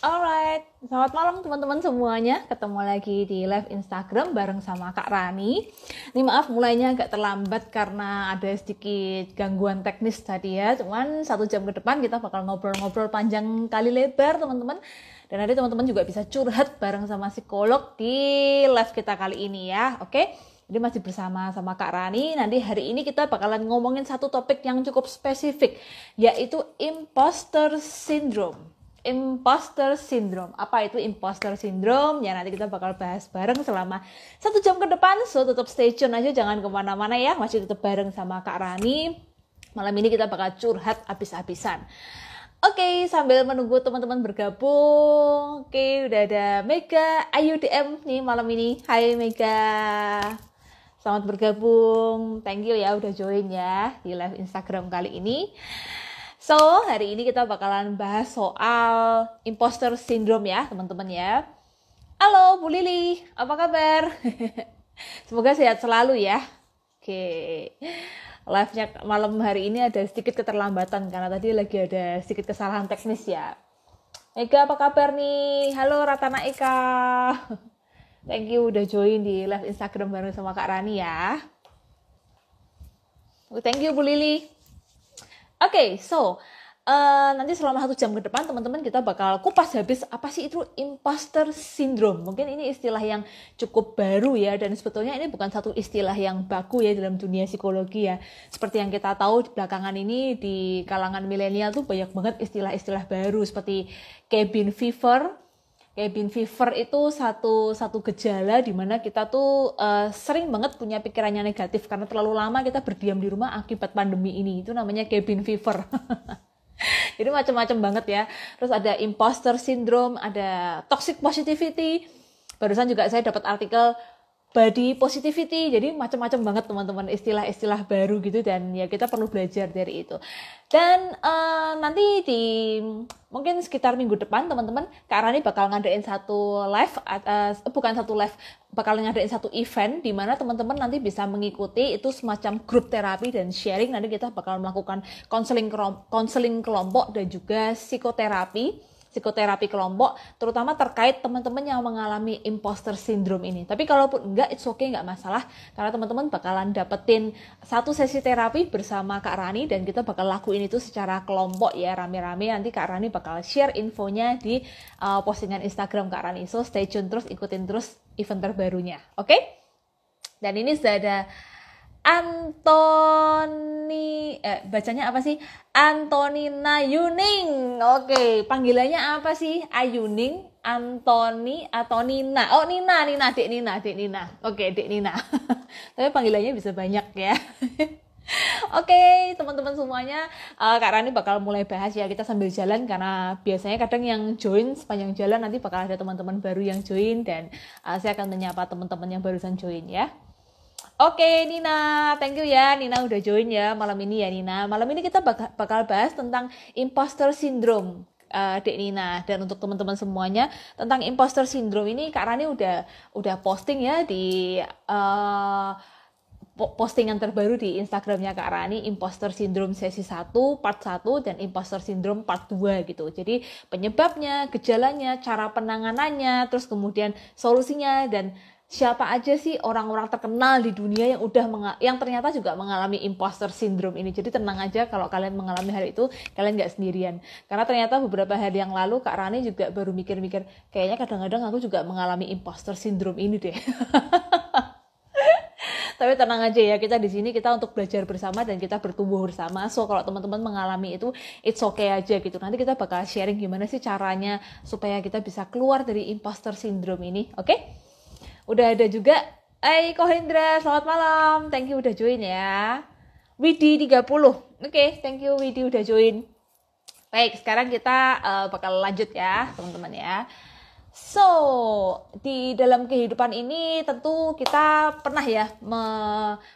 Alright, selamat malam teman-teman semuanya. Ketemu lagi di live Instagram bareng sama Kak Rani. Ini maaf mulainya agak terlambat karena ada sedikit gangguan teknis tadi ya. Cuman satu jam ke depan kita bakal ngobrol-ngobrol panjang kali lebar teman-teman. Dan nanti teman-teman juga bisa curhat bareng sama psikolog di live kita kali ini ya. Oke, jadi masih bersama sama Kak Rani. Nanti hari ini kita bakalan ngomongin satu topik yang cukup spesifik, yaitu imposter syndrome imposter syndrome. Apa itu imposter syndrome? Ya nanti kita bakal bahas bareng selama satu jam ke depan. So tetap stay tune aja, jangan kemana-mana ya. Masih tetap bareng sama Kak Rani. Malam ini kita bakal curhat abis-abisan. Oke, okay, sambil menunggu teman-teman bergabung. Oke, okay, udah ada Mega Ayu DM nih malam ini. Hai Mega. Selamat bergabung. Thank you ya udah join ya di live Instagram kali ini. So, hari ini kita bakalan bahas soal imposter syndrome ya, teman-teman ya. Halo, Bu Lili, apa kabar? Semoga sehat selalu ya. Oke. Live-nya malam hari ini ada sedikit keterlambatan karena tadi lagi ada sedikit kesalahan teknis ya. Eka, apa kabar nih? Halo Ratana Eka. Thank you udah join di live Instagram bareng sama Kak Rani ya. Thank you Bu Lili okay, so uh, nanti selama satu jam ke depan teman-teman kita bakal kupas habis apa sih itu imposter syndrome. Mungkin ini istilah yang cukup baru ya dan sebetulnya ini bukan satu istilah yang baku ya dalam dunia psikologi ya. Seperti yang kita tahu belakangan ini di kalangan milenial tuh banyak banget istilah-istilah baru seperti cabin fever cabin fever itu satu satu gejala di mana kita tuh uh, sering banget punya pikirannya negatif karena terlalu lama kita berdiam di rumah akibat pandemi ini itu namanya cabin fever jadi macam-macam banget ya terus ada imposter syndrome ada toxic positivity barusan juga saya dapat artikel body positivity. Jadi macam-macam banget teman-teman istilah-istilah baru gitu dan ya kita perlu belajar dari itu. Dan uh, nanti di mungkin sekitar minggu depan teman-teman Kak Rani bakal ngadain satu live uh, bukan satu live bakal ngadain satu event di mana teman-teman nanti bisa mengikuti itu semacam grup terapi dan sharing nanti kita bakal melakukan konseling konseling kelompok dan juga psikoterapi psikoterapi kelompok terutama terkait teman-teman yang mengalami imposter syndrome ini tapi kalaupun enggak it's okay enggak masalah karena teman-teman bakalan dapetin satu sesi terapi bersama Kak Rani dan kita bakal lakuin itu secara kelompok ya rame-rame nanti Kak Rani bakal share infonya di uh, postingan Instagram Kak Rani so stay tune terus ikutin terus event terbarunya oke okay? dan ini sudah ada Antoni eh bacanya apa sih? Antonina Yuning. Oke, panggilannya apa sih? Ayuning, Antoni atau Nina? Oh, Nina, Nina, Dek Nina, Dek Nina. Oke, Dek Nina. Tapi panggilannya bisa banyak ya. Oke, okay, teman-teman semuanya, uh, Kak Rani bakal mulai bahas ya kita sambil jalan karena biasanya kadang yang join sepanjang jalan nanti bakal ada teman-teman baru yang join dan uh, saya akan menyapa teman-teman yang barusan join ya. Oke Nina, thank you ya Nina udah join ya malam ini ya Nina. Malam ini kita bakal bahas tentang imposter syndrome uh, Dek Nina dan untuk teman-teman semuanya tentang imposter syndrome ini Kak Rani udah udah posting ya di uh, postingan terbaru di Instagramnya Kak Rani imposter syndrome sesi 1 part 1 dan imposter syndrome part 2 gitu jadi penyebabnya gejalanya cara penanganannya terus kemudian solusinya dan siapa aja sih orang-orang terkenal di dunia yang udah yang ternyata juga mengalami imposter syndrome ini. Jadi tenang aja kalau kalian mengalami hal itu, kalian nggak sendirian. Karena ternyata beberapa hari yang lalu Kak Rani juga baru mikir-mikir, kayaknya kadang-kadang aku juga mengalami imposter syndrome ini deh. Tapi tenang aja ya, kita di sini kita untuk belajar bersama dan kita bertumbuh bersama. So kalau teman-teman mengalami itu, it's okay aja gitu. Nanti kita bakal sharing gimana sih caranya supaya kita bisa keluar dari imposter syndrome ini, oke? Okay? Udah ada juga, Hai Kohendra, selamat malam. Thank you udah join ya. Widi 30. Oke, okay, thank you Widi udah join. Baik, sekarang kita uh, bakal lanjut ya, teman-teman ya. So, di dalam kehidupan ini tentu kita pernah ya me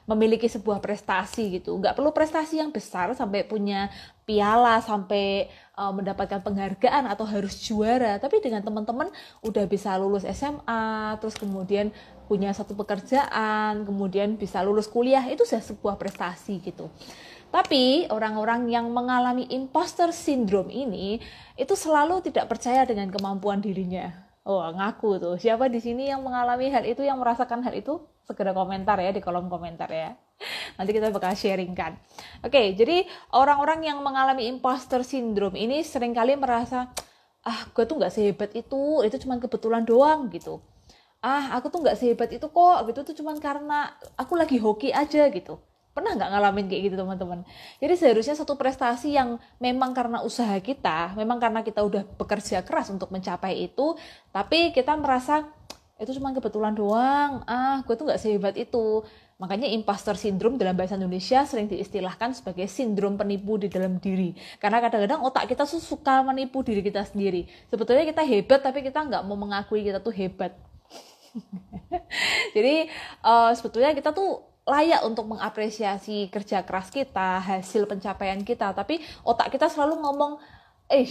memiliki sebuah prestasi gitu. Nggak perlu prestasi yang besar sampai punya piala, sampai uh, mendapatkan penghargaan atau harus juara. Tapi dengan teman-teman udah bisa lulus SMA, terus kemudian punya satu pekerjaan, kemudian bisa lulus kuliah, itu sudah sebuah prestasi gitu. Tapi orang-orang yang mengalami imposter syndrome ini itu selalu tidak percaya dengan kemampuan dirinya oh ngaku tuh siapa di sini yang mengalami hal itu yang merasakan hal itu segera komentar ya di kolom komentar ya nanti kita bakal sharingkan. kan oke jadi orang-orang yang mengalami imposter syndrome ini seringkali merasa ah gue tuh nggak sehebat itu itu cuma kebetulan doang gitu ah aku tuh nggak sehebat itu kok gitu tuh cuma karena aku lagi hoki aja gitu pernah nggak ngalamin kayak gitu teman-teman jadi seharusnya satu prestasi yang memang karena usaha kita memang karena kita udah bekerja keras untuk mencapai itu tapi kita merasa itu cuma kebetulan doang ah gue tuh nggak sehebat itu makanya imposter syndrome dalam bahasa Indonesia sering diistilahkan sebagai sindrom penipu di dalam diri karena kadang-kadang otak kita suka menipu diri kita sendiri sebetulnya kita hebat tapi kita nggak mau mengakui kita tuh hebat jadi uh, sebetulnya kita tuh layak untuk mengapresiasi kerja keras kita, hasil pencapaian kita, tapi otak kita selalu ngomong, eh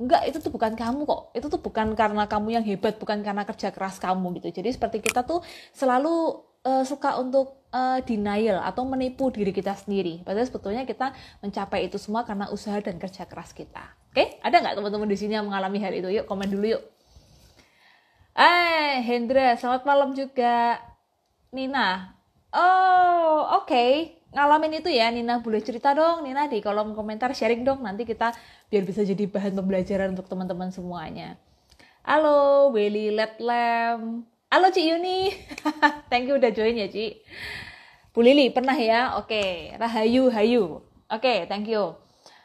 enggak itu tuh bukan kamu kok, itu tuh bukan karena kamu yang hebat, bukan karena kerja keras kamu gitu. Jadi seperti kita tuh selalu uh, suka untuk uh, denial atau menipu diri kita sendiri. Padahal sebetulnya kita mencapai itu semua karena usaha dan kerja keras kita. Oke, okay? ada nggak teman-teman di sini yang mengalami hal itu? Yuk komen dulu yuk. Eh, Hendra, selamat malam juga. Nina, Oh, oke. Okay. Ngalamin itu ya Nina, boleh cerita dong Nina di kolom komentar sharing dong nanti kita biar bisa jadi bahan pembelajaran untuk teman-teman semuanya. Halo Willy Letlem. Halo Ci Yuni. Thank you udah join ya, Ci. Bu Lili pernah ya? Oke, okay. Rahayu Hayu. Oke, okay, thank you.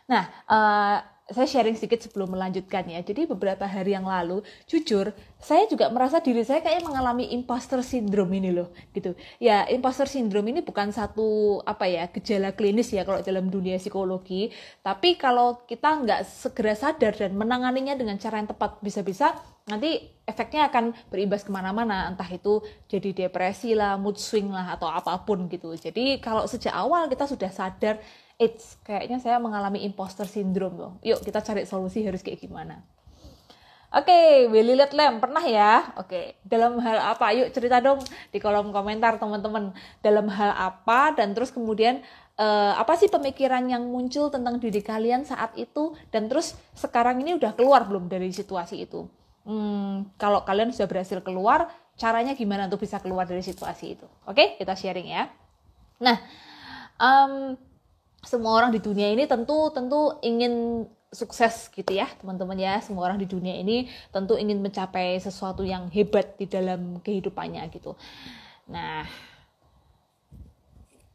Nah, uh, saya sharing sedikit sebelum melanjutkan ya. Jadi beberapa hari yang lalu, jujur, saya juga merasa diri saya kayak mengalami imposter syndrome ini loh, gitu. Ya, imposter syndrome ini bukan satu apa ya gejala klinis ya kalau dalam dunia psikologi, tapi kalau kita nggak segera sadar dan menanganinya dengan cara yang tepat, bisa-bisa nanti efeknya akan berimbas kemana-mana, entah itu jadi depresi lah, mood swing lah, atau apapun gitu. Jadi kalau sejak awal kita sudah sadar it's kayaknya saya mengalami imposter syndrome loh. Yuk kita cari solusi harus kayak gimana. Oke, okay, Willy lihat lem pernah ya? Oke, okay. dalam hal apa? Yuk cerita dong di kolom komentar teman-teman. Dalam hal apa dan terus kemudian eh, apa sih pemikiran yang muncul tentang diri kalian saat itu dan terus sekarang ini udah keluar belum dari situasi itu? Hmm, kalau kalian sudah berhasil keluar, caranya gimana untuk bisa keluar dari situasi itu? Oke, okay, kita sharing ya. Nah, um, semua orang di dunia ini tentu tentu ingin sukses gitu ya teman-teman ya semua orang di dunia ini tentu ingin mencapai sesuatu yang hebat di dalam kehidupannya gitu nah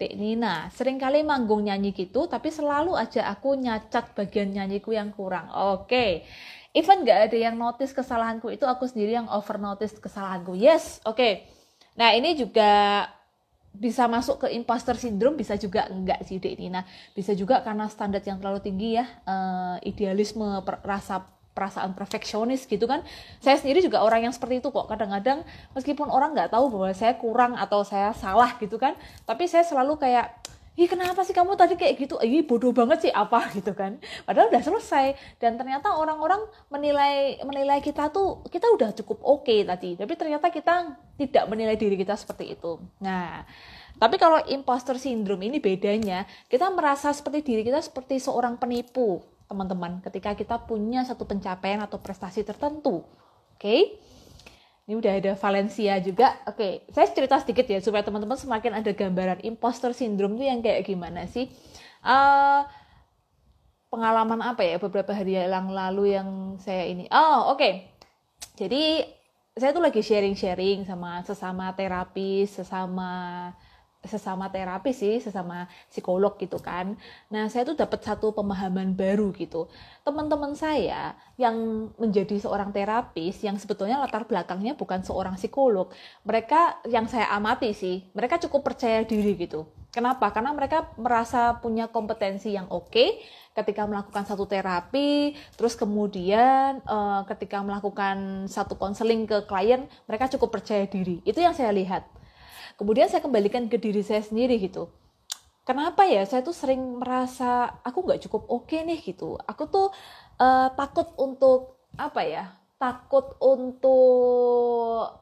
Dek Nina, seringkali manggung nyanyi gitu, tapi selalu aja aku nyacat bagian nyanyiku yang kurang. Oke, even gak ada yang notice kesalahanku itu, aku sendiri yang over notice kesalahanku. Yes, oke. Nah ini juga bisa masuk ke imposter syndrome bisa juga enggak sih ini nah bisa juga karena standar yang terlalu tinggi ya uh, idealisme per, rasa perasaan perfeksionis gitu kan saya sendiri juga orang yang seperti itu kok kadang-kadang meskipun orang nggak tahu bahwa saya kurang atau saya salah gitu kan tapi saya selalu kayak ih kenapa sih kamu tadi kayak gitu ih bodoh banget sih apa gitu kan padahal udah selesai dan ternyata orang-orang menilai menilai kita tuh kita udah cukup oke okay tadi tapi ternyata kita tidak menilai diri kita seperti itu nah tapi kalau imposter syndrome ini bedanya kita merasa seperti diri kita seperti seorang penipu teman-teman ketika kita punya satu pencapaian atau prestasi tertentu oke okay? ini udah ada Valencia juga. Oke, okay, saya cerita sedikit ya supaya teman-teman semakin ada gambaran imposter syndrome itu yang kayak gimana sih. Uh, pengalaman apa ya beberapa hari yang lalu yang saya ini. Oh, oke. Okay. Jadi saya tuh lagi sharing-sharing sama sesama terapis, sesama sesama terapi sih, sesama psikolog gitu kan. Nah, saya tuh dapat satu pemahaman baru gitu. Teman-teman saya yang menjadi seorang terapis yang sebetulnya latar belakangnya bukan seorang psikolog. Mereka yang saya amati sih, mereka cukup percaya diri gitu. Kenapa? Karena mereka merasa punya kompetensi yang oke okay ketika melakukan satu terapi, terus kemudian uh, ketika melakukan satu konseling ke klien, mereka cukup percaya diri. Itu yang saya lihat kemudian saya kembalikan ke diri saya sendiri gitu kenapa ya saya tuh sering merasa aku nggak cukup oke okay nih gitu aku tuh uh, takut untuk apa ya takut untuk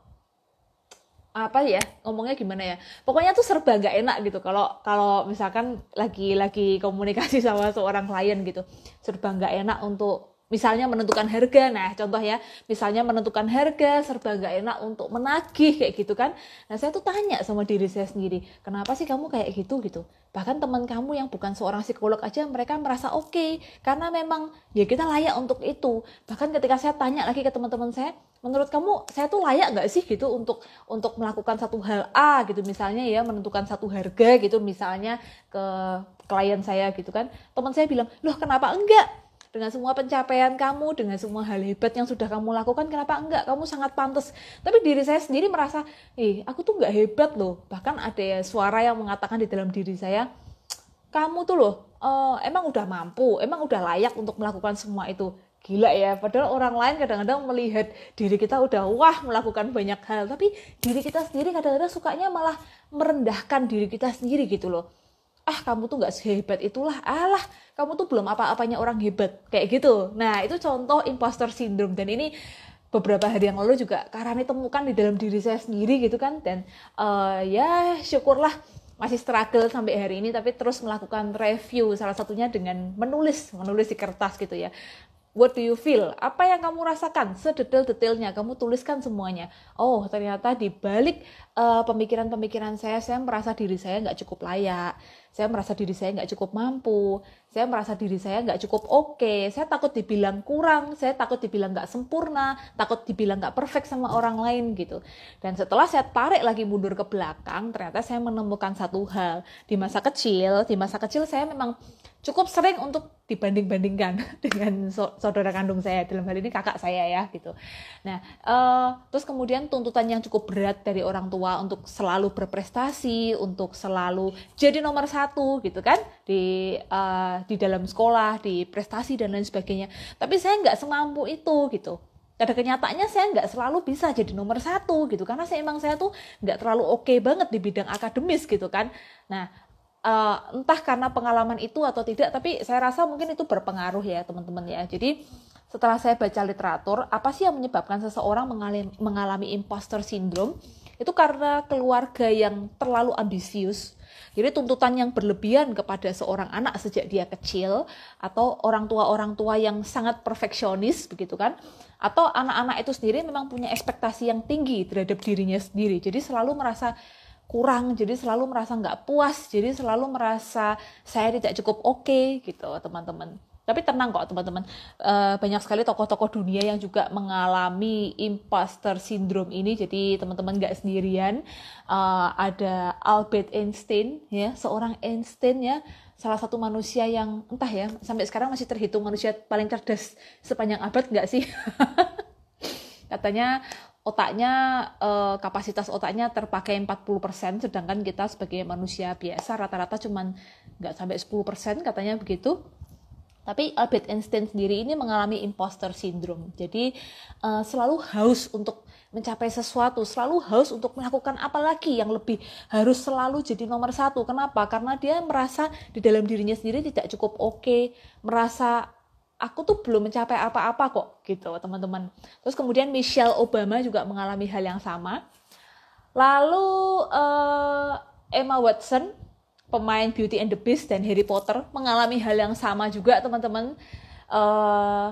apa ya ngomongnya gimana ya pokoknya tuh serba nggak enak gitu kalau kalau misalkan lagi lagi komunikasi sama seorang klien gitu serba nggak enak untuk misalnya menentukan harga nah contoh ya misalnya menentukan harga serba gak enak untuk menagih kayak gitu kan nah saya tuh tanya sama diri saya sendiri kenapa sih kamu kayak gitu gitu bahkan teman kamu yang bukan seorang psikolog aja mereka merasa oke okay, karena memang ya kita layak untuk itu bahkan ketika saya tanya lagi ke teman-teman saya menurut kamu saya tuh layak nggak sih gitu untuk untuk melakukan satu hal A gitu misalnya ya menentukan satu harga gitu misalnya ke klien saya gitu kan teman saya bilang loh kenapa enggak dengan semua pencapaian kamu, dengan semua hal hebat yang sudah kamu lakukan, kenapa enggak? Kamu sangat pantas. Tapi diri saya sendiri merasa, eh, aku tuh enggak hebat loh. Bahkan ada ya suara yang mengatakan di dalam diri saya, kamu tuh loh, uh, emang udah mampu, emang udah layak untuk melakukan semua itu. Gila ya, padahal orang lain kadang-kadang melihat diri kita udah wah melakukan banyak hal, tapi diri kita sendiri kadang-kadang sukanya malah merendahkan diri kita sendiri gitu loh ah kamu tuh nggak sehebat itulah alah kamu tuh belum apa-apanya orang hebat kayak gitu nah itu contoh imposter syndrome dan ini beberapa hari yang lalu juga karena temukan di dalam diri saya sendiri gitu kan dan uh, ya syukurlah masih struggle sampai hari ini tapi terus melakukan review salah satunya dengan menulis menulis di kertas gitu ya What do you feel? Apa yang kamu rasakan? Sedetail-detailnya kamu tuliskan semuanya. Oh, ternyata di balik uh, pemikiran-pemikiran saya, saya merasa diri saya nggak cukup layak. Saya merasa diri saya nggak cukup mampu. Saya merasa diri saya nggak cukup oke. Okay. Saya takut dibilang kurang. Saya takut dibilang nggak sempurna. Takut dibilang nggak perfect sama orang lain gitu. Dan setelah saya tarik lagi mundur ke belakang, ternyata saya menemukan satu hal. Di masa kecil, di masa kecil saya memang cukup sering untuk dibanding-bandingkan dengan saudara kandung saya dalam hal ini kakak saya ya gitu. Nah, uh, terus kemudian tuntutan yang cukup berat dari orang tua untuk selalu berprestasi, untuk selalu jadi nomor satu gitu kan di uh, di dalam sekolah, di prestasi dan lain sebagainya. Tapi saya nggak semampu itu gitu Karena kenyataannya saya nggak selalu bisa jadi nomor satu gitu karena saya emang saya tuh nggak terlalu oke okay banget di bidang akademis gitu kan nah uh, entah karena pengalaman itu atau tidak tapi saya rasa mungkin itu berpengaruh ya teman-teman ya jadi setelah saya baca literatur apa sih yang menyebabkan seseorang mengalami, mengalami imposter syndrome itu karena keluarga yang terlalu ambisius jadi tuntutan yang berlebihan kepada seorang anak sejak dia kecil atau orang tua orang tua yang sangat perfeksionis begitu kan atau anak-anak itu sendiri memang punya ekspektasi yang tinggi terhadap dirinya sendiri jadi selalu merasa kurang jadi selalu merasa nggak puas jadi selalu merasa saya tidak cukup oke okay, gitu teman-teman tapi tenang kok teman-teman eh, banyak sekali tokoh-tokoh dunia yang juga mengalami imposter syndrome ini jadi teman-teman nggak sendirian eh, ada Albert Einstein ya seorang Einstein ya salah satu manusia yang entah ya sampai sekarang masih terhitung manusia paling cerdas sepanjang abad nggak sih katanya otaknya uh, kapasitas otaknya terpakai 40% sedangkan kita sebagai manusia biasa rata-rata cuman nggak sampai 10% katanya begitu. Tapi Albert Einstein sendiri ini mengalami imposter syndrome. Jadi uh, selalu haus untuk mencapai sesuatu, selalu haus untuk melakukan apa lagi yang lebih harus selalu jadi nomor satu. Kenapa? Karena dia merasa di dalam dirinya sendiri tidak cukup oke, okay, merasa aku tuh belum mencapai apa-apa kok gitu teman-teman terus kemudian Michelle Obama juga mengalami hal yang sama lalu uh, Emma Watson pemain Beauty and the Beast dan Harry Potter mengalami hal yang sama juga teman-teman eh,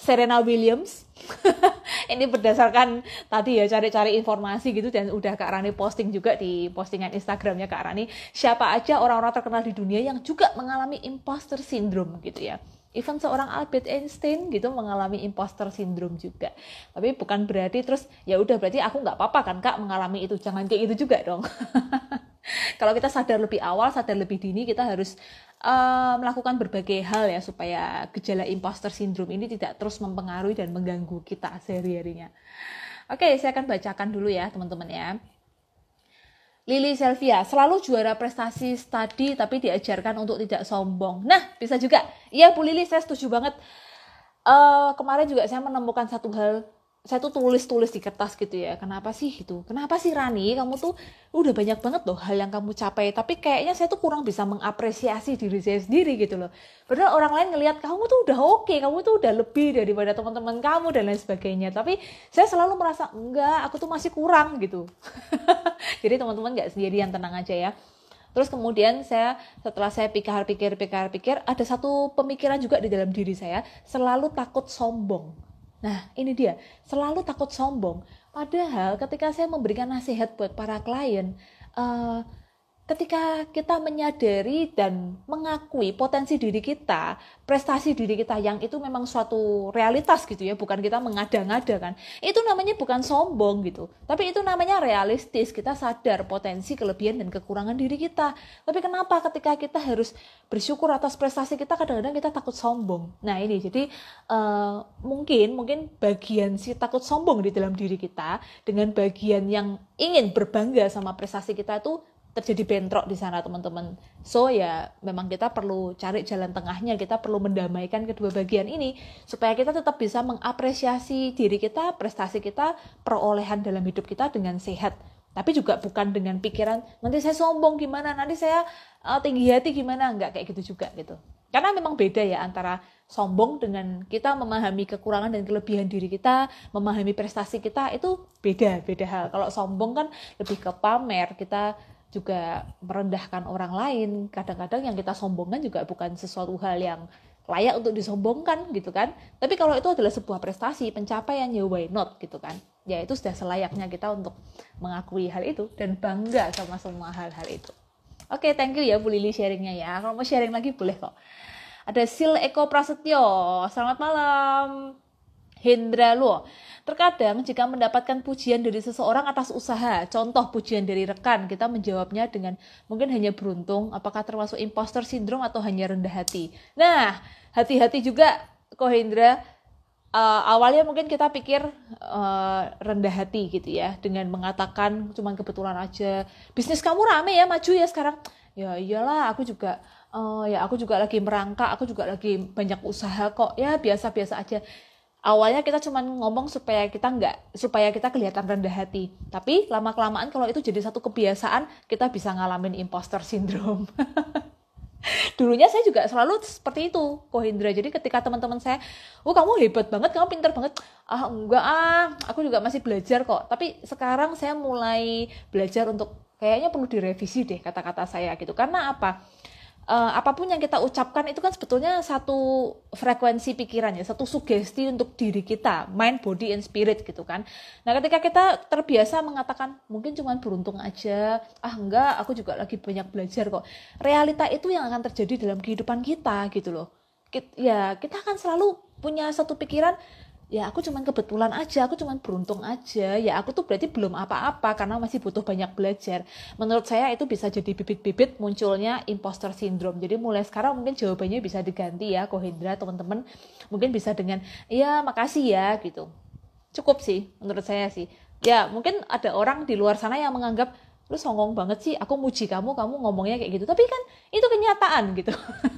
Serena Williams ini berdasarkan tadi ya cari-cari informasi gitu dan udah Kak Rani posting juga di postingan Instagramnya Kak Rani siapa aja orang-orang terkenal di dunia yang juga mengalami imposter syndrome gitu ya Even seorang Albert Einstein gitu mengalami imposter syndrome juga. Tapi bukan berarti terus ya udah berarti aku nggak apa-apa kan kak mengalami itu. Jangan kayak gitu juga dong. Kalau kita sadar lebih awal, sadar lebih dini, kita harus uh, melakukan berbagai hal ya supaya gejala imposter syndrome ini tidak terus mempengaruhi dan mengganggu kita sehari-harinya. Oke, saya akan bacakan dulu ya teman-teman ya. Lili Selvia selalu juara prestasi studi tapi diajarkan untuk tidak sombong. Nah, bisa juga. Iya Bu Lili, saya setuju banget. Uh, kemarin juga saya menemukan satu hal saya tuh tulis-tulis di kertas gitu ya kenapa sih itu kenapa sih Rani kamu tuh udah banyak banget loh hal yang kamu capai tapi kayaknya saya tuh kurang bisa mengapresiasi diri saya sendiri gitu loh padahal orang lain ngelihat kamu tuh udah oke okay, kamu tuh udah lebih daripada teman-teman kamu dan lain sebagainya tapi saya selalu merasa enggak aku tuh masih kurang gitu jadi teman-teman nggak sendirian tenang aja ya Terus kemudian saya setelah saya pikir-pikir pikir-pikir ada satu pemikiran juga di dalam diri saya selalu takut sombong Nah, ini dia, selalu takut sombong. Padahal ketika saya memberikan nasihat buat para klien, uh, ketika kita menyadari dan mengakui potensi diri kita, prestasi diri kita yang itu memang suatu realitas gitu ya, bukan kita mengada-ngada kan. Itu namanya bukan sombong gitu, tapi itu namanya realistis. Kita sadar potensi kelebihan dan kekurangan diri kita. Tapi kenapa ketika kita harus bersyukur atas prestasi kita kadang-kadang kita takut sombong. Nah, ini jadi uh, mungkin mungkin bagian si takut sombong di dalam diri kita dengan bagian yang ingin berbangga sama prestasi kita itu terjadi bentrok di sana teman-teman. So ya memang kita perlu cari jalan tengahnya, kita perlu mendamaikan kedua bagian ini supaya kita tetap bisa mengapresiasi diri kita, prestasi kita, perolehan dalam hidup kita dengan sehat. Tapi juga bukan dengan pikiran nanti saya sombong gimana, nanti saya uh, tinggi hati gimana, enggak kayak gitu juga gitu. Karena memang beda ya antara sombong dengan kita memahami kekurangan dan kelebihan diri kita, memahami prestasi kita itu beda, beda hal. Kalau sombong kan lebih ke pamer, kita juga merendahkan orang lain kadang-kadang yang kita sombongkan juga bukan sesuatu hal yang layak untuk disombongkan gitu kan tapi kalau itu adalah sebuah prestasi pencapaian ya why not gitu kan ya itu sudah selayaknya kita untuk mengakui hal itu dan bangga sama semua hal-hal itu oke okay, thank you ya Bu Lili sharingnya ya kalau mau sharing lagi boleh kok ada Sil Eko Prasetyo selamat malam Hendra Lo, terkadang jika mendapatkan pujian dari seseorang atas usaha, contoh pujian dari rekan, kita menjawabnya dengan mungkin hanya beruntung, apakah termasuk imposter syndrome atau hanya rendah hati. Nah, hati-hati juga kok Hendra, uh, awalnya mungkin kita pikir uh, rendah hati gitu ya, dengan mengatakan cuman kebetulan aja, bisnis kamu rame ya, maju ya sekarang. Ya iyalah, aku juga oh ya aku juga lagi merangkak, aku juga lagi banyak usaha kok. Ya biasa-biasa aja awalnya kita cuma ngomong supaya kita nggak supaya kita kelihatan rendah hati tapi lama kelamaan kalau itu jadi satu kebiasaan kita bisa ngalamin imposter syndrome dulunya saya juga selalu seperti itu Kohindra jadi ketika teman-teman saya oh kamu hebat banget kamu pinter banget ah enggak ah aku juga masih belajar kok tapi sekarang saya mulai belajar untuk kayaknya perlu direvisi deh kata-kata saya gitu karena apa uh, apapun yang kita ucapkan itu kan sebetulnya satu frekuensi pikirannya, satu sugesti untuk diri kita, mind, body, and spirit gitu kan. Nah ketika kita terbiasa mengatakan mungkin cuma beruntung aja, ah enggak, aku juga lagi banyak belajar kok. Realita itu yang akan terjadi dalam kehidupan kita gitu loh. Kita, ya kita akan selalu punya satu pikiran ya aku cuman kebetulan aja, aku cuman beruntung aja, ya aku tuh berarti belum apa-apa karena masih butuh banyak belajar. Menurut saya itu bisa jadi bibit-bibit munculnya imposter syndrome. Jadi mulai sekarang mungkin jawabannya bisa diganti ya, Kohendra teman-teman mungkin bisa dengan ya makasih ya gitu. Cukup sih menurut saya sih. Ya mungkin ada orang di luar sana yang menganggap lu songong banget sih aku muji kamu kamu ngomongnya kayak gitu tapi kan itu kenyataan gitu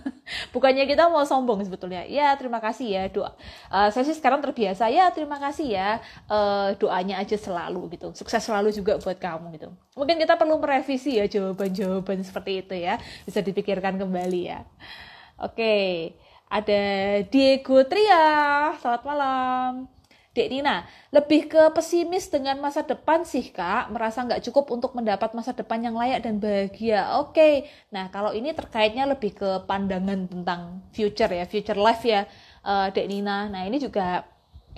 bukannya kita mau sombong sebetulnya ya terima kasih ya doa uh, saya sih sekarang terbiasa ya terima kasih ya uh, doanya aja selalu gitu sukses selalu juga buat kamu gitu mungkin kita perlu merevisi ya jawaban-jawaban seperti itu ya bisa dipikirkan kembali ya oke okay. ada Diego Tria selamat malam Dek Nina, lebih ke pesimis dengan masa depan sih kak, merasa nggak cukup untuk mendapat masa depan yang layak dan bahagia. Oke, okay. nah kalau ini terkaitnya lebih ke pandangan tentang future ya, future life ya, eh, Dek Nina. Nah ini juga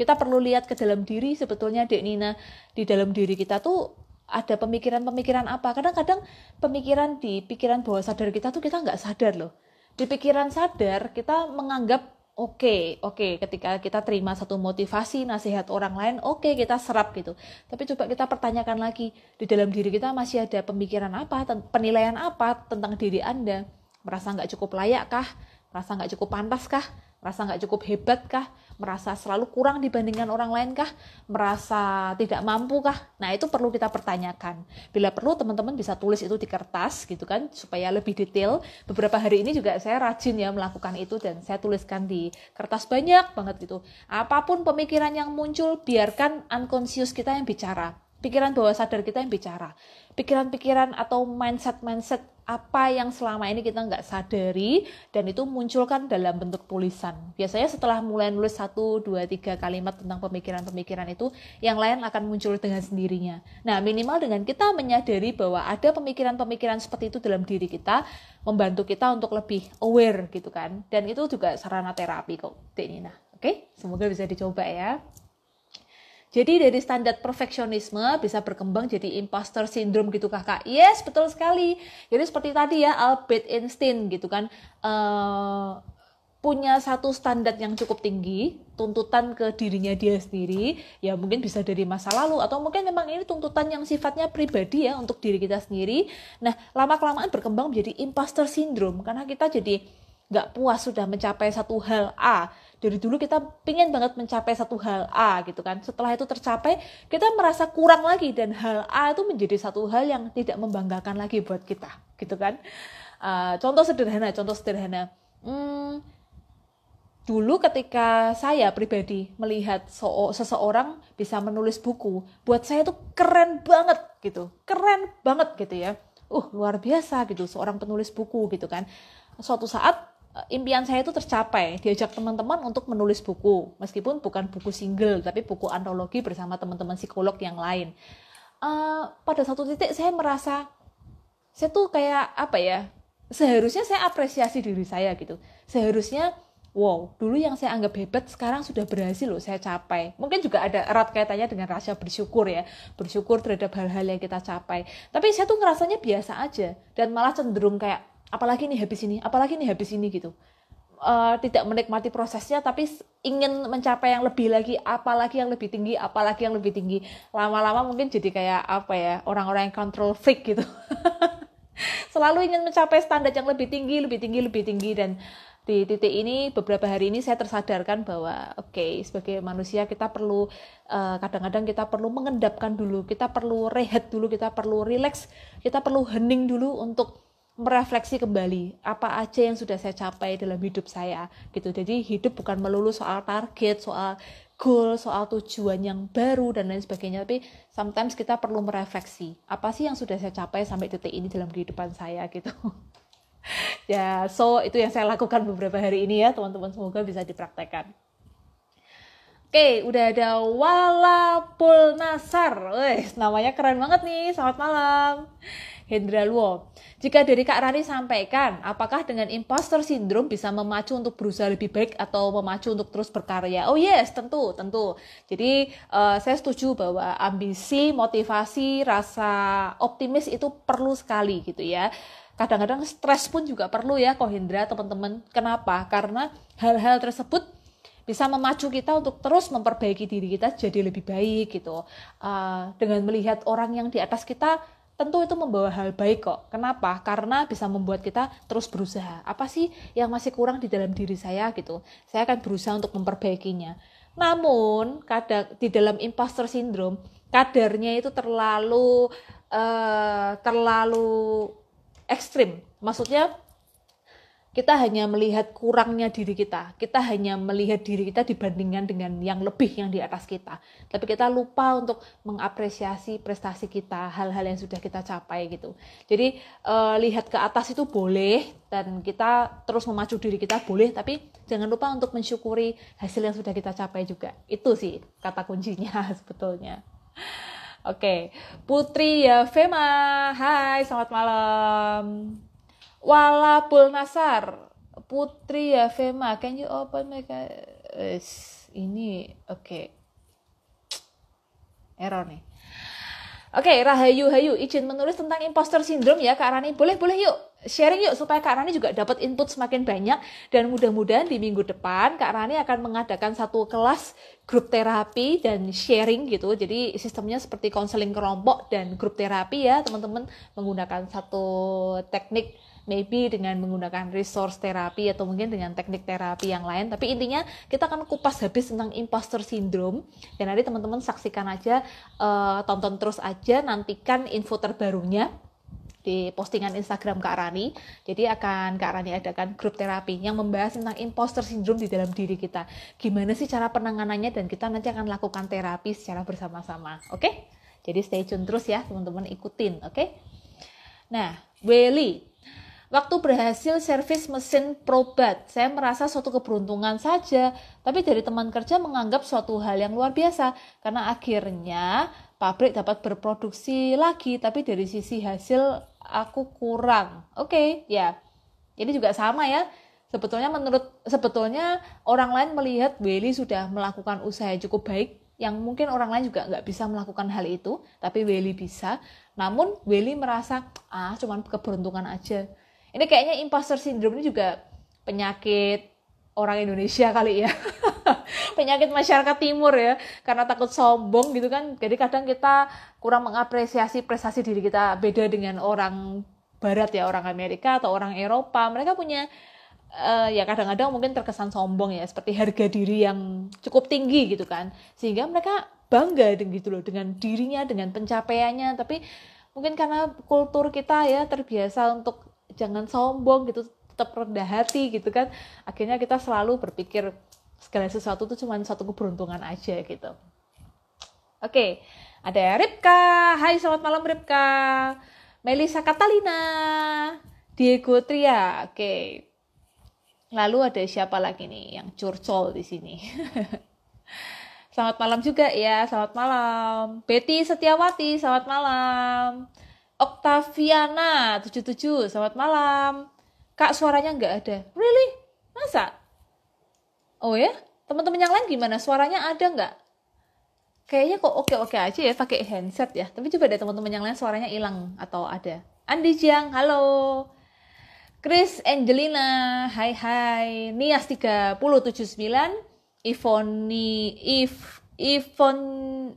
kita perlu lihat ke dalam diri sebetulnya Dek Nina, di dalam diri kita tuh ada pemikiran-pemikiran apa. Kadang-kadang pemikiran di pikiran bawah sadar kita tuh kita nggak sadar loh. Di pikiran sadar kita menganggap oke okay, oke okay, ketika kita terima satu motivasi nasihat orang lain oke okay, kita serap gitu tapi coba kita pertanyakan lagi di dalam diri kita masih ada pemikiran apa penilaian apa tentang diri anda merasa nggak cukup layak kah merasa nggak cukup pantas kah merasa nggak cukup hebat kah, merasa selalu kurang dibandingkan orang lain kah, merasa tidak mampu kah? Nah, itu perlu kita pertanyakan. Bila perlu teman-teman bisa tulis itu di kertas gitu kan supaya lebih detail. Beberapa hari ini juga saya rajin ya melakukan itu dan saya tuliskan di kertas banyak banget gitu. Apapun pemikiran yang muncul biarkan unconscious kita yang bicara pikiran bawah sadar kita yang bicara. Pikiran-pikiran atau mindset-mindset apa yang selama ini kita nggak sadari dan itu munculkan dalam bentuk tulisan. Biasanya setelah mulai nulis satu dua tiga kalimat tentang pemikiran-pemikiran itu, yang lain akan muncul dengan sendirinya. Nah, minimal dengan kita menyadari bahwa ada pemikiran-pemikiran seperti itu dalam diri kita, membantu kita untuk lebih aware gitu kan. Dan itu juga sarana terapi kok, Denina Nina. Oke, semoga bisa dicoba ya. Jadi dari standar perfeksionisme bisa berkembang jadi imposter syndrome gitu kakak. Yes, betul sekali. Jadi seperti tadi ya Albert Einstein gitu kan uh, punya satu standar yang cukup tinggi, tuntutan ke dirinya dia sendiri, ya mungkin bisa dari masa lalu atau mungkin memang ini tuntutan yang sifatnya pribadi ya untuk diri kita sendiri. Nah, lama-kelamaan berkembang menjadi imposter syndrome karena kita jadi nggak puas sudah mencapai satu hal A dari dulu kita pingin banget mencapai satu hal A gitu kan setelah itu tercapai kita merasa kurang lagi dan hal A itu menjadi satu hal yang tidak membanggakan lagi buat kita gitu kan uh, contoh sederhana contoh sederhana hmm, dulu ketika saya pribadi melihat so seseorang bisa menulis buku, buat saya itu keren banget gitu, keren banget gitu ya. Uh, luar biasa gitu, seorang penulis buku gitu kan. Suatu saat Eh, impian saya itu tercapai diajak teman-teman untuk menulis buku meskipun bukan buku single tapi buku antologi bersama teman-teman psikolog yang lain uh, pada satu titik saya merasa saya tuh kayak apa ya seharusnya saya apresiasi diri saya gitu seharusnya wow dulu yang saya anggap hebat sekarang sudah berhasil loh saya capai mungkin juga ada erat kaitannya dengan rasa bersyukur ya bersyukur terhadap hal-hal yang kita capai tapi saya tuh ngerasanya biasa aja dan malah cenderung kayak apalagi ini habis ini apalagi ini habis ini gitu uh, tidak menikmati prosesnya tapi ingin mencapai yang lebih lagi apalagi yang lebih tinggi apalagi yang lebih tinggi lama-lama mungkin jadi kayak apa ya orang-orang yang control freak gitu selalu ingin mencapai standar yang lebih tinggi lebih tinggi lebih tinggi dan di titik ini beberapa hari ini saya tersadarkan bahwa oke okay, sebagai manusia kita perlu eh, kadang-kadang uh, kita perlu mengendapkan dulu kita perlu rehat dulu kita perlu rileks kita perlu hening dulu untuk merefleksi kembali apa aja yang sudah saya capai dalam hidup saya gitu jadi hidup bukan melulu soal target soal goal soal tujuan yang baru dan lain sebagainya tapi sometimes kita perlu merefleksi apa sih yang sudah saya capai sampai detik ini dalam kehidupan saya gitu ya so itu yang saya lakukan beberapa hari ini ya teman-teman semoga bisa dipraktekkan Oke, okay, udah ada Walapul Nasar. Wih, namanya keren banget nih. Selamat malam. Hendra Luo. Jika dari Kak Rani sampaikan, apakah dengan imposter syndrome bisa memacu untuk berusaha lebih baik atau memacu untuk terus berkarya? Oh yes, tentu, tentu. Jadi uh, saya setuju bahwa ambisi, motivasi, rasa optimis itu perlu sekali gitu ya kadang-kadang stres pun juga perlu ya Kok Hendra teman-teman. Kenapa? Karena hal-hal tersebut bisa memacu kita untuk terus memperbaiki diri kita jadi lebih baik gitu. Uh, dengan melihat orang yang di atas kita tentu itu membawa hal baik kok. Kenapa? Karena bisa membuat kita terus berusaha. Apa sih yang masih kurang di dalam diri saya gitu? Saya akan berusaha untuk memperbaikinya. Namun, kadang di dalam imposter syndrome, kadarnya itu terlalu uh, terlalu ekstrim. Maksudnya kita hanya melihat kurangnya diri kita. Kita hanya melihat diri kita dibandingkan dengan yang lebih yang di atas kita. Tapi kita lupa untuk mengapresiasi prestasi kita, hal-hal yang sudah kita capai gitu. Jadi eh, lihat ke atas itu boleh dan kita terus memacu diri kita boleh, tapi jangan lupa untuk mensyukuri hasil yang sudah kita capai juga. Itu sih kata kuncinya sebetulnya. Oke, Putri ya Fema. Hai, selamat malam. Wala Bulnasar, Putri ya can you open my guys ini oke. Okay. Error nih. Oke, okay, Rahayu Hayu izin menulis tentang imposter syndrome ya Kak Rani. Boleh, boleh yuk. Sharing yuk supaya Kak Rani juga dapat input semakin banyak dan mudah-mudahan di minggu depan Kak Rani akan mengadakan satu kelas grup terapi dan sharing gitu. Jadi sistemnya seperti konseling kelompok dan grup terapi ya, teman-teman menggunakan satu teknik maybe dengan menggunakan resource terapi atau mungkin dengan teknik terapi yang lain tapi intinya kita akan kupas habis tentang imposter syndrome dan nanti teman-teman saksikan aja uh, tonton terus aja nantikan info terbarunya di postingan Instagram Kak Rani. Jadi akan Kak Rani adakan grup terapi yang membahas tentang imposter syndrome di dalam diri kita. Gimana sih cara penanganannya dan kita nanti akan lakukan terapi secara bersama-sama. Oke? Okay? Jadi stay tune terus ya teman-teman ikutin, oke? Okay? Nah, Welly, Waktu berhasil servis mesin probat, saya merasa suatu keberuntungan saja, tapi dari teman kerja menganggap suatu hal yang luar biasa karena akhirnya pabrik dapat berproduksi lagi, tapi dari sisi hasil aku kurang. Oke, okay, ya. Jadi juga sama ya. Sebetulnya menurut sebetulnya orang lain melihat Welly sudah melakukan usaha cukup baik yang mungkin orang lain juga nggak bisa melakukan hal itu, tapi Welly bisa. Namun Welly merasa ah cuman keberuntungan aja ini kayaknya imposter syndrome ini juga penyakit orang Indonesia kali ya. penyakit masyarakat timur ya, karena takut sombong gitu kan. Jadi kadang kita kurang mengapresiasi prestasi diri kita beda dengan orang barat ya, orang Amerika atau orang Eropa. Mereka punya uh, ya kadang-kadang mungkin terkesan sombong ya seperti harga diri yang cukup tinggi gitu kan sehingga mereka bangga dengan gitu loh dengan dirinya dengan pencapaiannya tapi mungkin karena kultur kita ya terbiasa untuk jangan sombong gitu tetap rendah hati gitu kan akhirnya kita selalu berpikir segala sesuatu itu cuma satu keberuntungan aja gitu oke ada Ripka Hai selamat malam Ripka Melisa Catalina Diego Tria oke lalu ada siapa lagi nih yang curcol di sini Selamat malam juga ya, selamat malam. Betty Setiawati, selamat malam. Octaviana 77 selamat malam kak suaranya nggak ada really masa oh ya teman-teman yang lain gimana suaranya ada nggak kayaknya kok oke oke aja ya pakai handset ya tapi coba deh teman-teman yang lain suaranya hilang atau ada Andi Jiang halo Chris Angelina hai hai Nias 3079 Ivoni If Ivon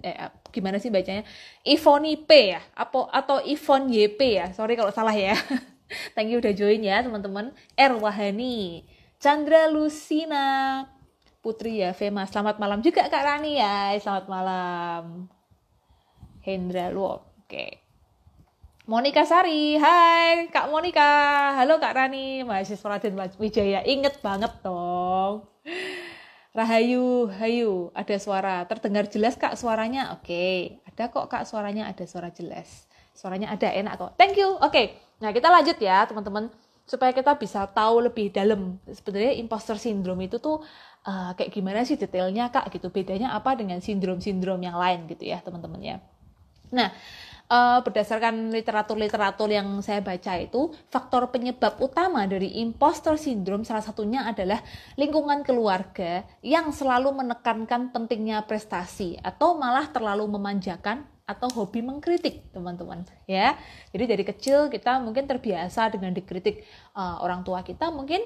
eh gimana sih bacanya Ivoni P ya atau atau Ivon YP ya sorry kalau salah ya thank you udah join ya teman-teman R Chandra Lucina Putri ya Vema. selamat malam juga Kak Rani ya selamat malam Hendra lu oke okay. Monika Sari, hai Kak Monika, halo Kak Rani, mahasiswa Raden Wijaya, inget banget dong. Rahayu, hayu, ada suara. Terdengar jelas kak suaranya? Oke, okay. ada kok kak suaranya, ada suara jelas. Suaranya ada, enak kok. Thank you. Oke, okay. nah kita lanjut ya teman-teman supaya kita bisa tahu lebih dalam sebenarnya imposter syndrome itu tuh uh, kayak gimana sih detailnya kak gitu bedanya apa dengan sindrom-sindrom yang lain gitu ya teman-teman ya nah uh, berdasarkan literatur-literatur yang saya baca itu faktor penyebab utama dari imposter syndrome salah satunya adalah lingkungan keluarga yang selalu menekankan pentingnya prestasi atau malah terlalu memanjakan atau hobi mengkritik teman-teman ya jadi dari kecil kita mungkin terbiasa dengan dikritik uh, orang tua kita mungkin